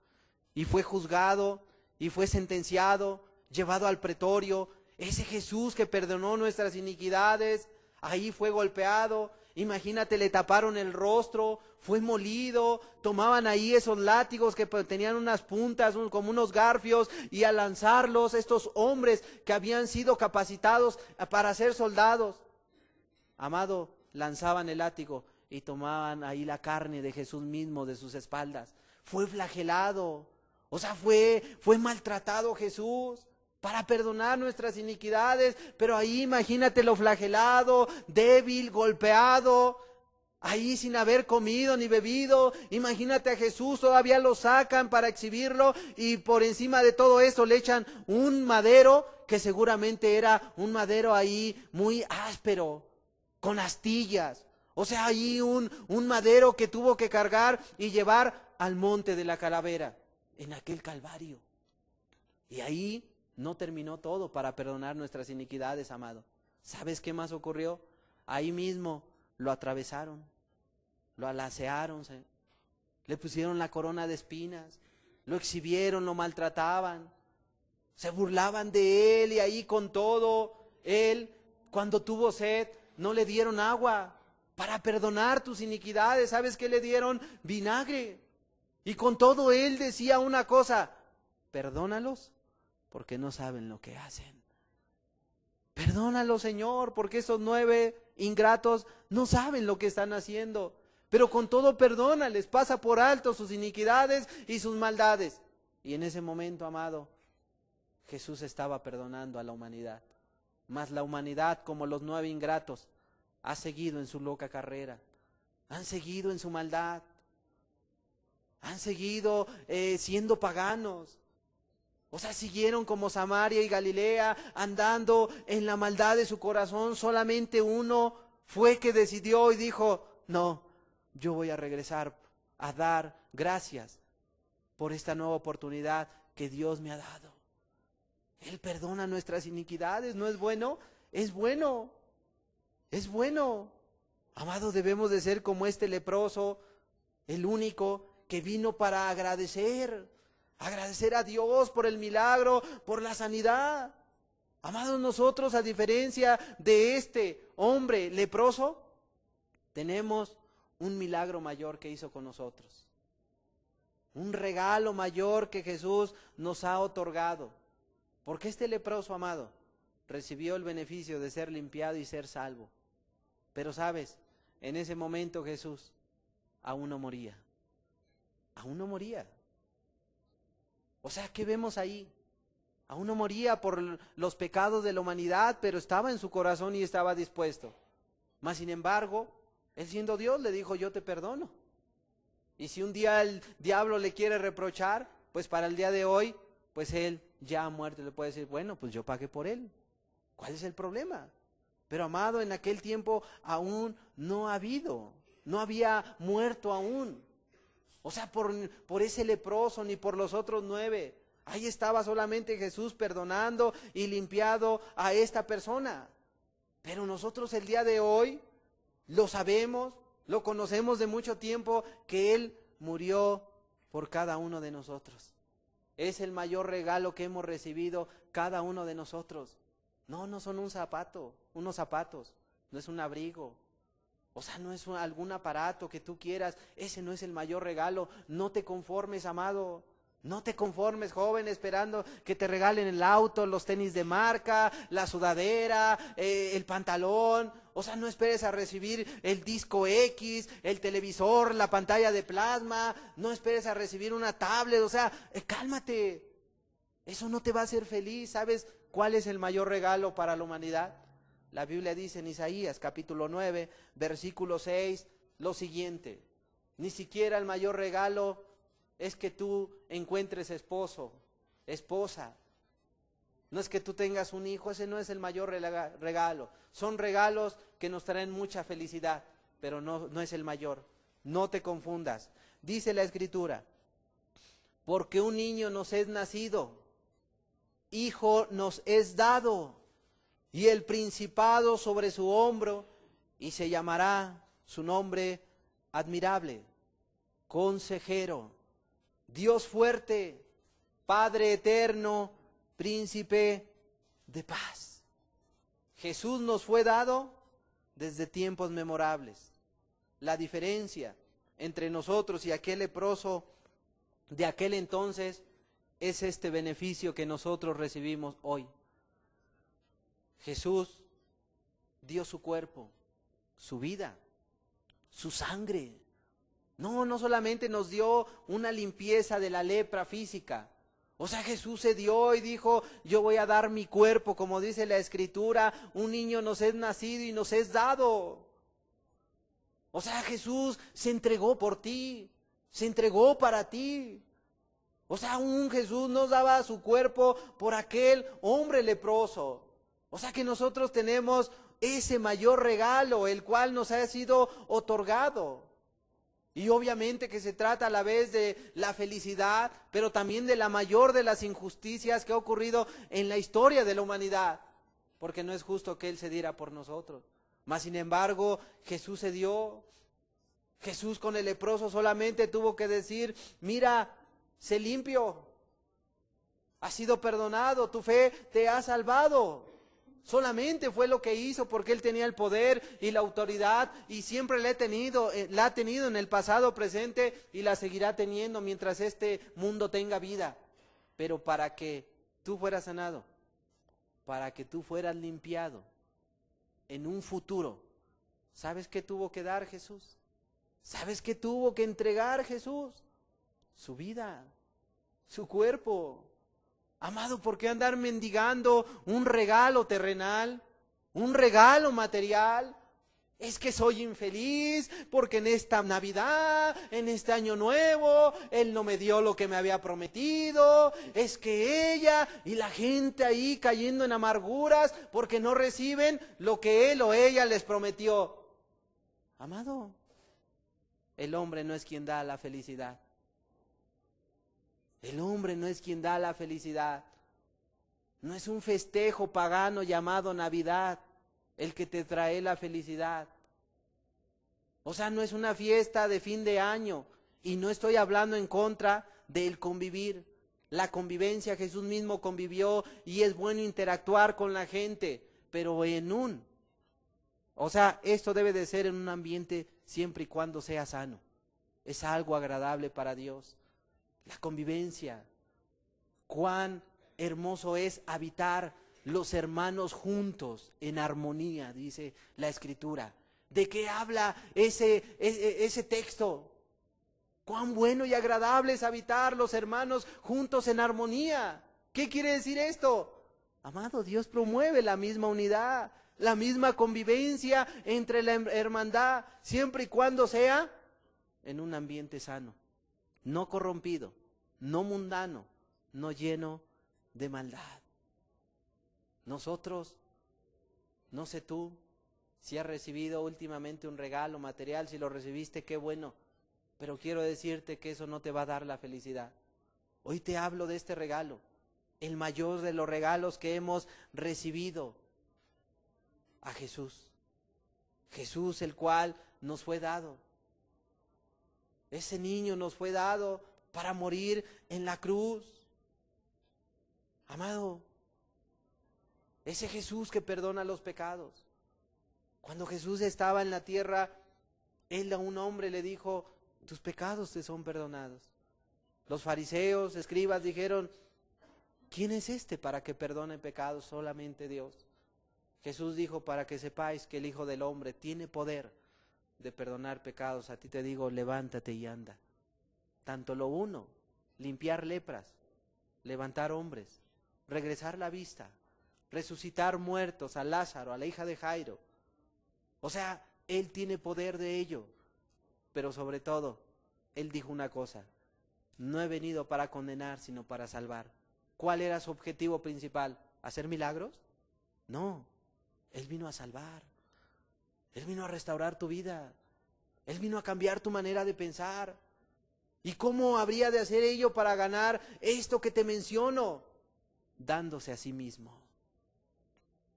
y fue juzgado y fue sentenciado, llevado al pretorio. Ese Jesús que perdonó nuestras iniquidades, ahí fue golpeado Imagínate, le taparon el rostro, fue molido, tomaban ahí esos látigos que pues, tenían unas puntas como unos garfios y a lanzarlos estos hombres que habían sido capacitados para ser soldados. Amado, lanzaban el látigo y tomaban ahí la carne de Jesús mismo de sus espaldas. Fue flagelado, o sea, fue, fue maltratado Jesús para perdonar nuestras iniquidades, pero ahí imagínate lo flagelado, débil, golpeado, ahí sin haber comido ni bebido, imagínate a Jesús, todavía lo sacan para exhibirlo y por encima de todo eso le echan un madero que seguramente era un madero ahí muy áspero, con astillas, o sea, ahí un, un madero que tuvo que cargar y llevar al monte de la calavera, en aquel Calvario. Y ahí no terminó todo para perdonar nuestras iniquidades, amado. ¿Sabes qué más ocurrió? Ahí mismo lo atravesaron, lo alacearon, le pusieron la corona de espinas, lo exhibieron, lo maltrataban, se burlaban de él y ahí con todo, él cuando tuvo sed no le dieron agua para perdonar tus iniquidades, ¿sabes qué le dieron? Vinagre. Y con todo él decía una cosa, perdónalos porque no saben lo que hacen. Perdónalo, Señor, porque esos nueve ingratos no saben lo que están haciendo. Pero con todo perdónales, pasa por alto sus iniquidades y sus maldades. Y en ese momento, amado, Jesús estaba perdonando a la humanidad. Mas la humanidad, como los nueve ingratos, ha seguido en su loca carrera. Han seguido en su maldad. Han seguido eh, siendo paganos. O sea, siguieron como Samaria y Galilea andando en la maldad de su corazón. Solamente uno fue que decidió y dijo, no, yo voy a regresar a dar gracias por esta nueva oportunidad que Dios me ha dado. Él perdona nuestras iniquidades, ¿no es bueno? Es bueno, es bueno. Amado, debemos de ser como este leproso, el único que vino para agradecer, Agradecer a Dios por el milagro, por la sanidad. Amados nosotros, a diferencia de este hombre leproso, tenemos un milagro mayor que hizo con nosotros. Un regalo mayor que Jesús nos ha otorgado. Porque este leproso, amado, recibió el beneficio de ser limpiado y ser salvo. Pero sabes, en ese momento Jesús aún no moría. Aún no moría. O sea, ¿qué vemos ahí? Aún no moría por los pecados de la humanidad, pero estaba en su corazón y estaba dispuesto. Mas, sin embargo, él siendo Dios le dijo, yo te perdono. Y si un día el diablo le quiere reprochar, pues para el día de hoy, pues él ya ha muerto le puede decir, bueno, pues yo pagué por él. ¿Cuál es el problema? Pero amado, en aquel tiempo aún no ha habido, no había muerto aún. O sea, por, por ese leproso ni por los otros nueve. Ahí estaba solamente Jesús perdonando y limpiado a esta persona. Pero nosotros el día de hoy lo sabemos, lo conocemos de mucho tiempo, que Él murió por cada uno de nosotros. Es el mayor regalo que hemos recibido cada uno de nosotros. No, no son un zapato, unos zapatos, no es un abrigo, o sea, no es algún aparato que tú quieras. Ese no es el mayor regalo. No te conformes, amado. No te conformes, joven, esperando que te regalen el auto, los tenis de marca, la sudadera, eh, el pantalón. O sea, no esperes a recibir el disco X, el televisor, la pantalla de plasma. No esperes a recibir una tablet. O sea, eh, cálmate. Eso no te va a hacer feliz. ¿Sabes cuál es el mayor regalo para la humanidad? La Biblia dice en Isaías capítulo 9, versículo 6, lo siguiente, ni siquiera el mayor regalo es que tú encuentres esposo, esposa. No es que tú tengas un hijo, ese no es el mayor regalo. Son regalos que nos traen mucha felicidad, pero no, no es el mayor. No te confundas. Dice la escritura, porque un niño nos es nacido, hijo nos es dado y el principado sobre su hombro, y se llamará su nombre admirable, consejero, Dios fuerte, Padre eterno, príncipe de paz. Jesús nos fue dado desde tiempos memorables. La diferencia entre nosotros y aquel leproso de aquel entonces es este beneficio que nosotros recibimos hoy. Jesús dio su cuerpo, su vida, su sangre. No, no solamente nos dio una limpieza de la lepra física. O sea, Jesús se dio y dijo, yo voy a dar mi cuerpo, como dice la escritura, un niño nos es nacido y nos es dado. O sea, Jesús se entregó por ti, se entregó para ti. O sea, un Jesús nos daba su cuerpo por aquel hombre leproso. O sea que nosotros tenemos ese mayor regalo, el cual nos ha sido otorgado. Y obviamente que se trata a la vez de la felicidad, pero también de la mayor de las injusticias que ha ocurrido en la historia de la humanidad, porque no es justo que Él se diera por nosotros. Mas, sin embargo, Jesús se dio. Jesús con el leproso solamente tuvo que decir, mira, se limpio, has sido perdonado, tu fe te ha salvado. Solamente fue lo que hizo porque él tenía el poder y la autoridad y siempre la, tenido, eh, la ha tenido en el pasado, presente y la seguirá teniendo mientras este mundo tenga vida. Pero para que tú fueras sanado, para que tú fueras limpiado en un futuro, ¿sabes qué tuvo que dar Jesús? ¿Sabes qué tuvo que entregar Jesús? Su vida, su cuerpo, Amado, ¿por qué andar mendigando un regalo terrenal, un regalo material? Es que soy infeliz porque en esta Navidad, en este año nuevo, él no me dio lo que me había prometido. Es que ella y la gente ahí cayendo en amarguras porque no reciben lo que él o ella les prometió. Amado, el hombre no es quien da la felicidad. El hombre no es quien da la felicidad. No es un festejo pagano llamado Navidad el que te trae la felicidad. O sea, no es una fiesta de fin de año. Y no estoy hablando en contra del convivir. La convivencia, Jesús mismo convivió y es bueno interactuar con la gente, pero en un. O sea, esto debe de ser en un ambiente siempre y cuando sea sano. Es algo agradable para Dios la convivencia. Cuán hermoso es habitar los hermanos juntos en armonía, dice la escritura. ¿De qué habla ese, e, e, ese, texto? Cuán bueno y agradable es habitar los hermanos juntos en armonía. ¿Qué quiere decir esto? Amado, Dios promueve la misma unidad, la misma convivencia entre la hermandad, siempre y cuando sea en un ambiente sano no corrompido, no mundano, no lleno de maldad. Nosotros, no sé tú, si has recibido últimamente un regalo material, si lo recibiste, qué bueno, pero quiero decirte que eso no te va a dar la felicidad. Hoy te hablo de este regalo, el mayor de los regalos que hemos recibido a Jesús. Jesús el cual nos fue dado ese niño nos fue dado para morir en la cruz. Amado, ese Jesús que perdona los pecados. Cuando Jesús estaba en la tierra, él a un hombre le dijo, tus pecados te son perdonados. Los fariseos, escribas dijeron, ¿quién es este para que perdone pecados solamente Dios? Jesús dijo, para que sepáis que el Hijo del Hombre tiene poder de perdonar pecados, a ti te digo, levántate y anda. Tanto lo uno, limpiar lepras, levantar hombres, regresar la vista, resucitar muertos a Lázaro, a la hija de Jairo. O sea, Él tiene poder de ello. Pero sobre todo, Él dijo una cosa, no he venido para condenar, sino para salvar. ¿Cuál era su objetivo principal? ¿Hacer milagros? No, Él vino a salvar. Él vino a restaurar tu vida. Él vino a cambiar tu manera de pensar. ¿Y cómo habría de hacer ello para ganar esto que te menciono? Dándose a sí mismo.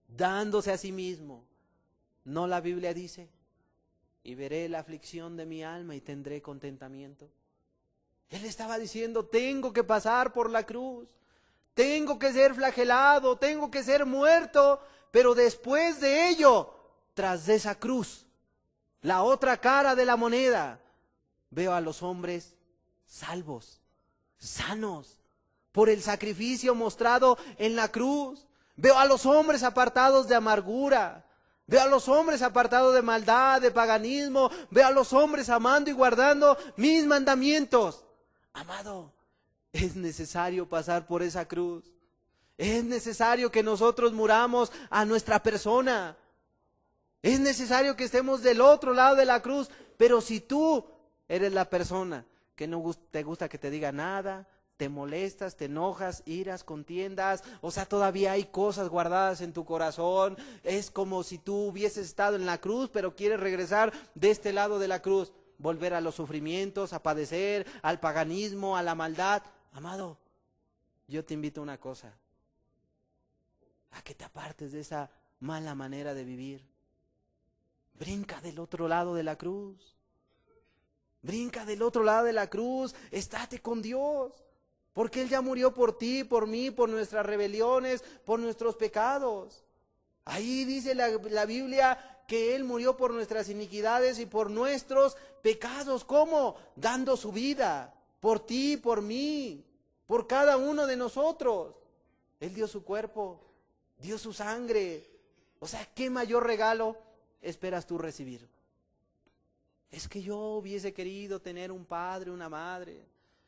Dándose a sí mismo. ¿No la Biblia dice? Y veré la aflicción de mi alma y tendré contentamiento. Él estaba diciendo, tengo que pasar por la cruz, tengo que ser flagelado, tengo que ser muerto, pero después de ello tras de esa cruz, la otra cara de la moneda, veo a los hombres salvos, sanos, por el sacrificio mostrado en la cruz. Veo a los hombres apartados de amargura. Veo a los hombres apartados de maldad, de paganismo. Veo a los hombres amando y guardando mis mandamientos. Amado, es necesario pasar por esa cruz. Es necesario que nosotros muramos a nuestra persona. Es necesario que estemos del otro lado de la cruz, pero si tú eres la persona que no te gusta que te diga nada, te molestas, te enojas, iras, contiendas, o sea, todavía hay cosas guardadas en tu corazón, es como si tú hubieses estado en la cruz, pero quieres regresar de este lado de la cruz, volver a los sufrimientos, a padecer, al paganismo, a la maldad. Amado, yo te invito a una cosa, a que te apartes de esa mala manera de vivir. Brinca del otro lado de la cruz. Brinca del otro lado de la cruz. Estate con Dios. Porque Él ya murió por ti, por mí, por nuestras rebeliones, por nuestros pecados. Ahí dice la, la Biblia que Él murió por nuestras iniquidades y por nuestros pecados. ¿Cómo? Dando su vida. Por ti, por mí, por cada uno de nosotros. Él dio su cuerpo, dio su sangre. O sea, qué mayor regalo esperas tú recibir? Es que yo hubiese querido tener un padre, una madre.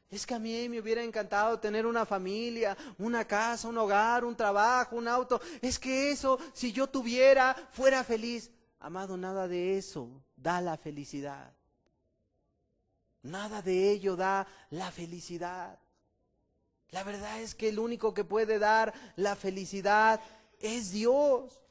Es que a mí me hubiera encantado tener una familia, una casa, un hogar, un trabajo, un auto. Es que eso, si yo tuviera, fuera feliz. Amado, nada de eso da la felicidad. Nada de ello da la felicidad. La verdad es que el único que puede dar la felicidad es Dios.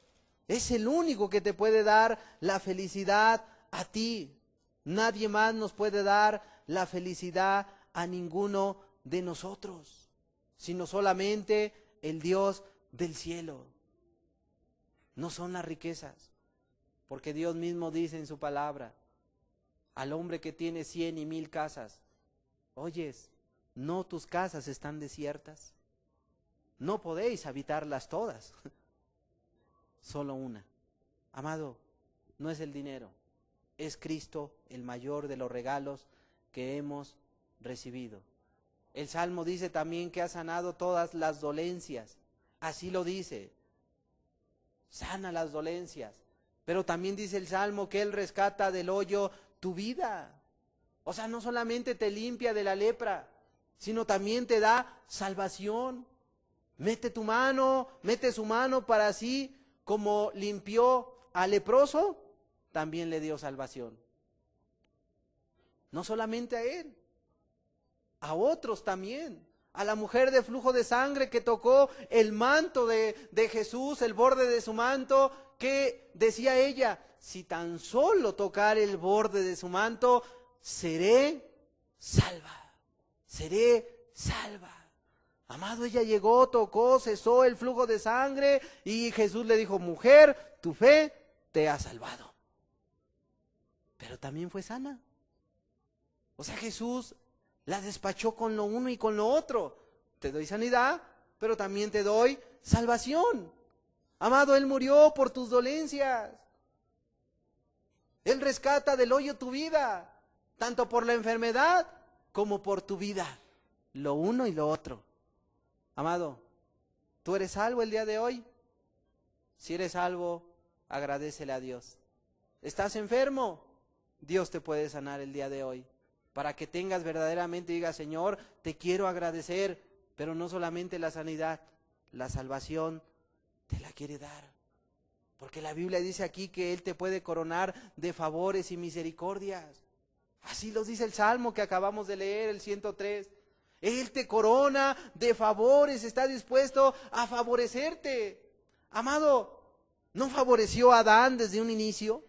Es el único que te puede dar la felicidad a ti. Nadie más nos puede dar la felicidad a ninguno de nosotros, sino solamente el Dios del cielo. No son las riquezas, porque Dios mismo dice en su palabra, al hombre que tiene cien y mil casas, oyes, no tus casas están desiertas, no podéis habitarlas todas. solo una. Amado, no es el dinero, es Cristo el mayor de los regalos que hemos recibido. El Salmo dice también que ha sanado todas las dolencias, así lo dice, sana las dolencias, pero también dice el Salmo que Él rescata del hoyo tu vida. O sea, no solamente te limpia de la lepra, sino también te da salvación. Mete tu mano, mete su mano para así como limpió al leproso, también le dio salvación. No solamente a él, a otros también. A la mujer de flujo de sangre que tocó el manto de, de Jesús, el borde de su manto, que decía ella, si tan solo tocar el borde de su manto, seré salva, seré salva. Amado, ella llegó, tocó, cesó el flujo de sangre y Jesús le dijo, mujer, tu fe te ha salvado. Pero también fue sana. O sea, Jesús la despachó con lo uno y con lo otro. Te doy sanidad, pero también te doy salvación. Amado, Él murió por tus dolencias. Él rescata del hoyo tu vida, tanto por la enfermedad como por tu vida. Lo uno y lo otro. Amado, ¿tú eres salvo el día de hoy? Si eres salvo, agradecele a Dios. ¿Estás enfermo? Dios te puede sanar el día de hoy. Para que tengas verdaderamente, diga, Señor, te quiero agradecer, pero no solamente la sanidad, la salvación te la quiere dar. Porque la Biblia dice aquí que Él te puede coronar de favores y misericordias. Así los dice el Salmo que acabamos de leer, el 103. Él te corona de favores, está dispuesto a favorecerte. Amado, ¿no favoreció a Adán desde un inicio?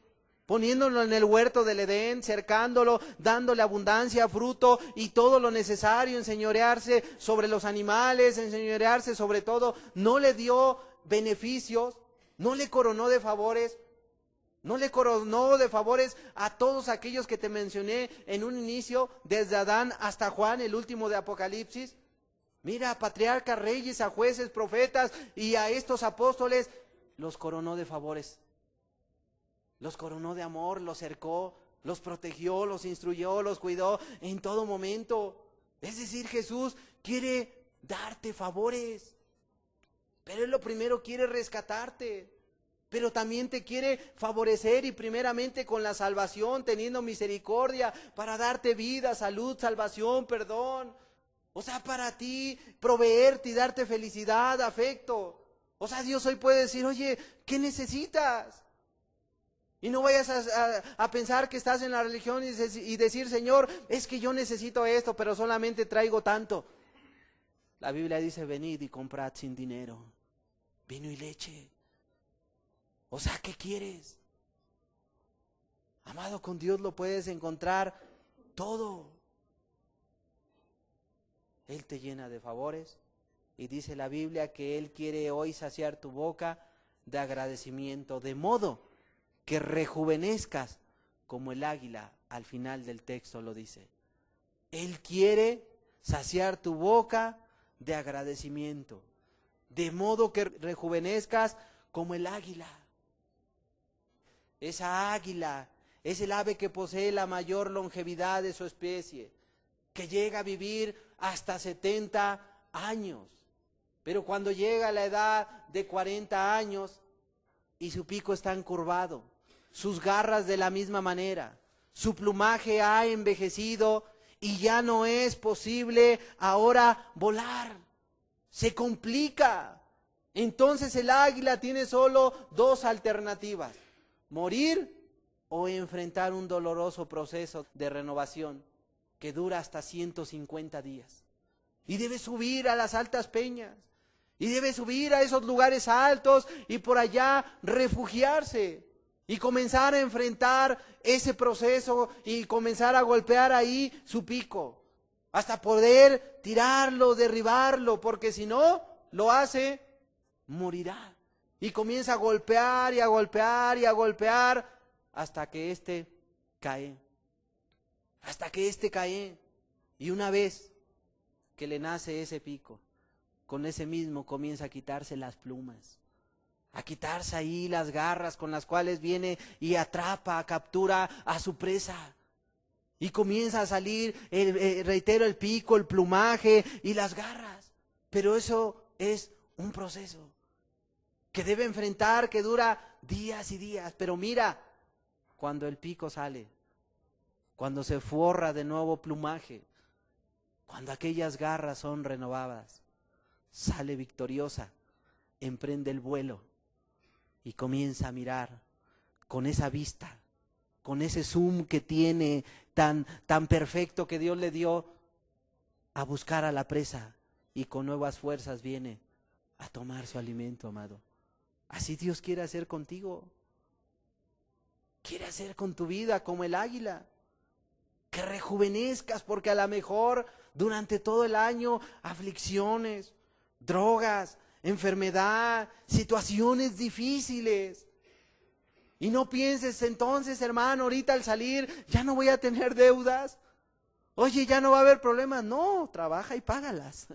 Poniéndolo en el huerto del Edén, cercándolo, dándole abundancia, fruto y todo lo necesario, enseñorearse sobre los animales, enseñorearse sobre todo. ¿No le dio beneficios? ¿No le coronó de favores? No le coronó de favores a todos aquellos que te mencioné en un inicio, desde Adán hasta Juan, el último de Apocalipsis. Mira a patriarcas, reyes, a jueces, profetas y a estos apóstoles, los coronó de favores. Los coronó de amor, los cercó, los protegió, los instruyó, los cuidó en todo momento. Es decir, Jesús quiere darte favores, pero Él lo primero quiere rescatarte pero también te quiere favorecer y primeramente con la salvación, teniendo misericordia para darte vida, salud, salvación, perdón. O sea, para ti, proveerte y darte felicidad, afecto. O sea, Dios hoy puede decir, oye, ¿qué necesitas? Y no vayas a, pensar que estás en la religión y, decir, Señor, es que yo necesito esto, pero solamente traigo tanto. La Biblia dice, venid y comprad sin dinero, vino y leche. O sea, ¿qué quieres? Amado, con Dios lo puedes encontrar todo. Él te llena de favores y dice la Biblia que Él quiere hoy saciar tu boca de agradecimiento, de modo que rejuvenezcas como el águila al final del texto lo dice. Él quiere saciar tu boca de agradecimiento, de modo que rejuvenezcas como el águila esa águila, es el ave que posee la mayor longevidad de su especie, que llega a vivir hasta 70 años. Pero cuando llega a la edad de 40 años y su pico está encurvado, sus garras de la misma manera, su plumaje ha envejecido y ya no es posible ahora volar. Se complica. Entonces el águila tiene solo dos alternativas morir o enfrentar un doloroso proceso de renovación que dura hasta 150 días. Y debe subir a las altas peñas, y debe subir a esos lugares altos y por allá refugiarse y comenzar a enfrentar ese proceso y comenzar a golpear ahí su pico, hasta poder tirarlo, derribarlo, porque si no lo hace, morirá. Y comienza a golpear y a golpear y a golpear hasta que éste cae. Hasta que éste cae. Y una vez que le nace ese pico, con ese mismo comienza a quitarse las plumas, a quitarse ahí las garras con las cuales viene y atrapa, captura a su presa. Y comienza a salir, eh, reitero, el pico, el plumaje y las garras. Pero eso es un proceso que debe enfrentar, que dura días y días. Pero mira, cuando el pico sale, cuando se forra de nuevo plumaje, cuando aquellas garras son renovadas, sale victoriosa, emprende el vuelo y comienza a mirar con esa vista, con ese zoom que tiene tan, tan perfecto que Dios le dio, a buscar a la presa y con nuevas fuerzas viene a tomar su alimento, amado. Así Dios quiere hacer contigo. Quiere hacer con tu vida como el águila. Que rejuvenezcas porque a lo mejor durante todo el año aflicciones, drogas, enfermedad, situaciones difíciles. Y no pienses entonces, hermano, ahorita al salir ya no voy a tener deudas. Oye, ya no va a haber problemas. No, trabaja y págalas.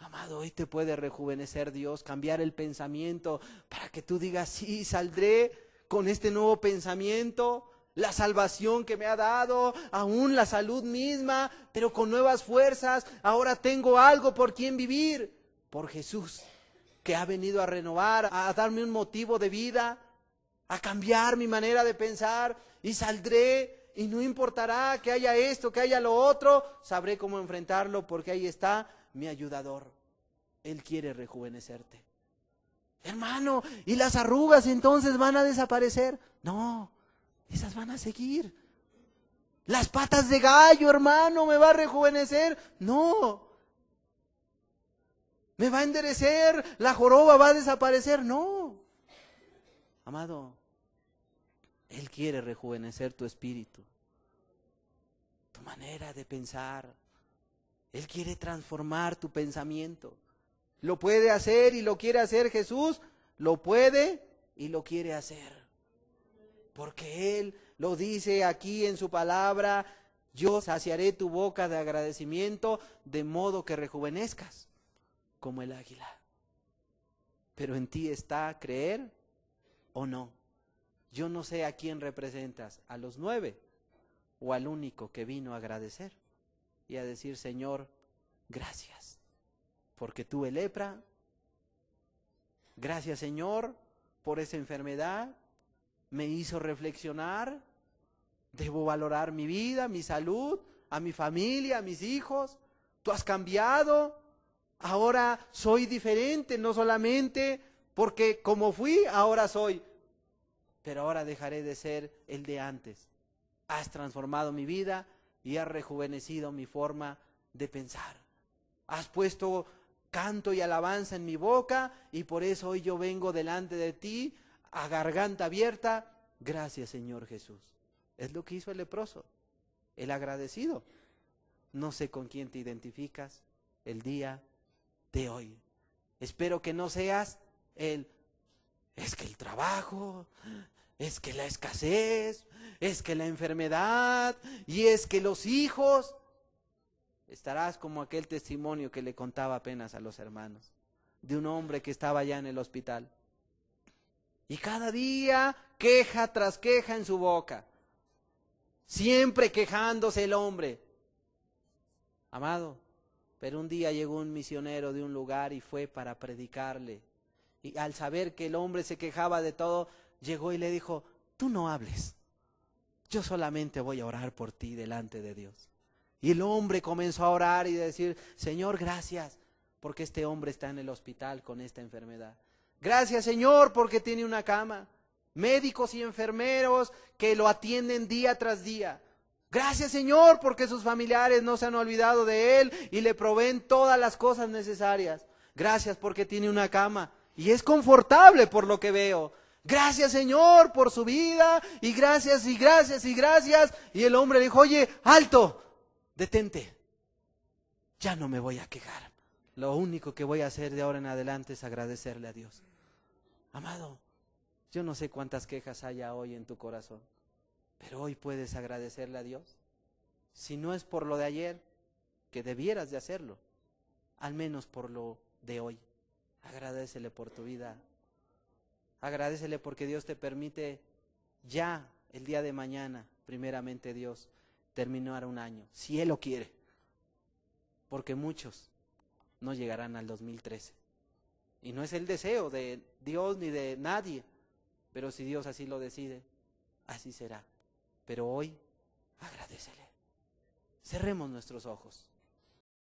Amado, hoy te puede rejuvenecer Dios, cambiar el pensamiento para que tú digas, sí, saldré con este nuevo pensamiento, la salvación que me ha dado, aún la salud misma, pero con nuevas fuerzas, ahora tengo algo por quien vivir, por Jesús, que ha venido a renovar, a darme un motivo de vida, a cambiar mi manera de pensar y saldré y no importará que haya esto, que haya lo otro, sabré cómo enfrentarlo porque ahí está mi ayudador. Él quiere rejuvenecerte. Hermano, ¿y las arrugas entonces van a desaparecer? No, esas van a seguir. Las patas de gallo, hermano, me va a rejuvenecer. No. Me va a enderecer, la joroba va a desaparecer. No. Amado, Él quiere rejuvenecer tu espíritu, tu manera de pensar, él quiere transformar tu pensamiento. Lo puede hacer y lo quiere hacer Jesús. Lo puede y lo quiere hacer. Porque Él lo dice aquí en su palabra. Yo saciaré tu boca de agradecimiento de modo que rejuvenezcas como el águila. Pero en ti está creer o no. Yo no sé a quién representas, a los nueve o al único que vino a agradecer y a decir, Señor, gracias, porque tuve lepra. Gracias, Señor, por esa enfermedad. Me hizo reflexionar. Debo valorar mi vida, mi salud, a mi familia, a mis hijos. Tú has cambiado. Ahora soy diferente, no solamente porque como fui, ahora soy. Pero ahora dejaré de ser el de antes. Has transformado mi vida, y has rejuvenecido mi forma de pensar. Has puesto canto y alabanza en mi boca y por eso hoy yo vengo delante de ti a garganta abierta. Gracias Señor Jesús. Es lo que hizo el leproso, el agradecido. No sé con quién te identificas el día de hoy. Espero que no seas el, es que el trabajo, es que la escasez, es que la enfermedad y es que los hijos. Estarás como aquel testimonio que le contaba apenas a los hermanos, de un hombre que estaba ya en el hospital. Y cada día queja tras queja en su boca. Siempre quejándose el hombre. Amado, pero un día llegó un misionero de un lugar y fue para predicarle. Y al saber que el hombre se quejaba de todo, llegó y le dijo, tú no hables, yo solamente voy a orar por ti delante de Dios. Y el hombre comenzó a orar y a decir, Señor, gracias, porque este hombre está en el hospital con esta enfermedad. Gracias, Señor, porque tiene una cama. Médicos y enfermeros que lo atienden día tras día. Gracias, Señor, porque sus familiares no se han olvidado de él y le proveen todas las cosas necesarias. Gracias porque tiene una cama y es confortable por lo que veo. Gracias Señor por su vida y gracias y gracias y gracias. Y el hombre dijo, oye, alto, detente. Ya no me voy a quejar. Lo único que voy a hacer de ahora en adelante es agradecerle a Dios. Amado, yo no sé cuántas quejas haya hoy en tu corazón, pero hoy puedes agradecerle a Dios. Si no es por lo de ayer, que debieras de hacerlo, al menos por lo de hoy. Agradecele por tu vida Agradecele porque Dios te permite ya el día de mañana, primeramente Dios, terminar un año, si Él lo quiere. Porque muchos no llegarán al 2013. Y no es el deseo de Dios ni de nadie, pero si Dios así lo decide, así será. Pero hoy, agradecele. Cerremos nuestros ojos.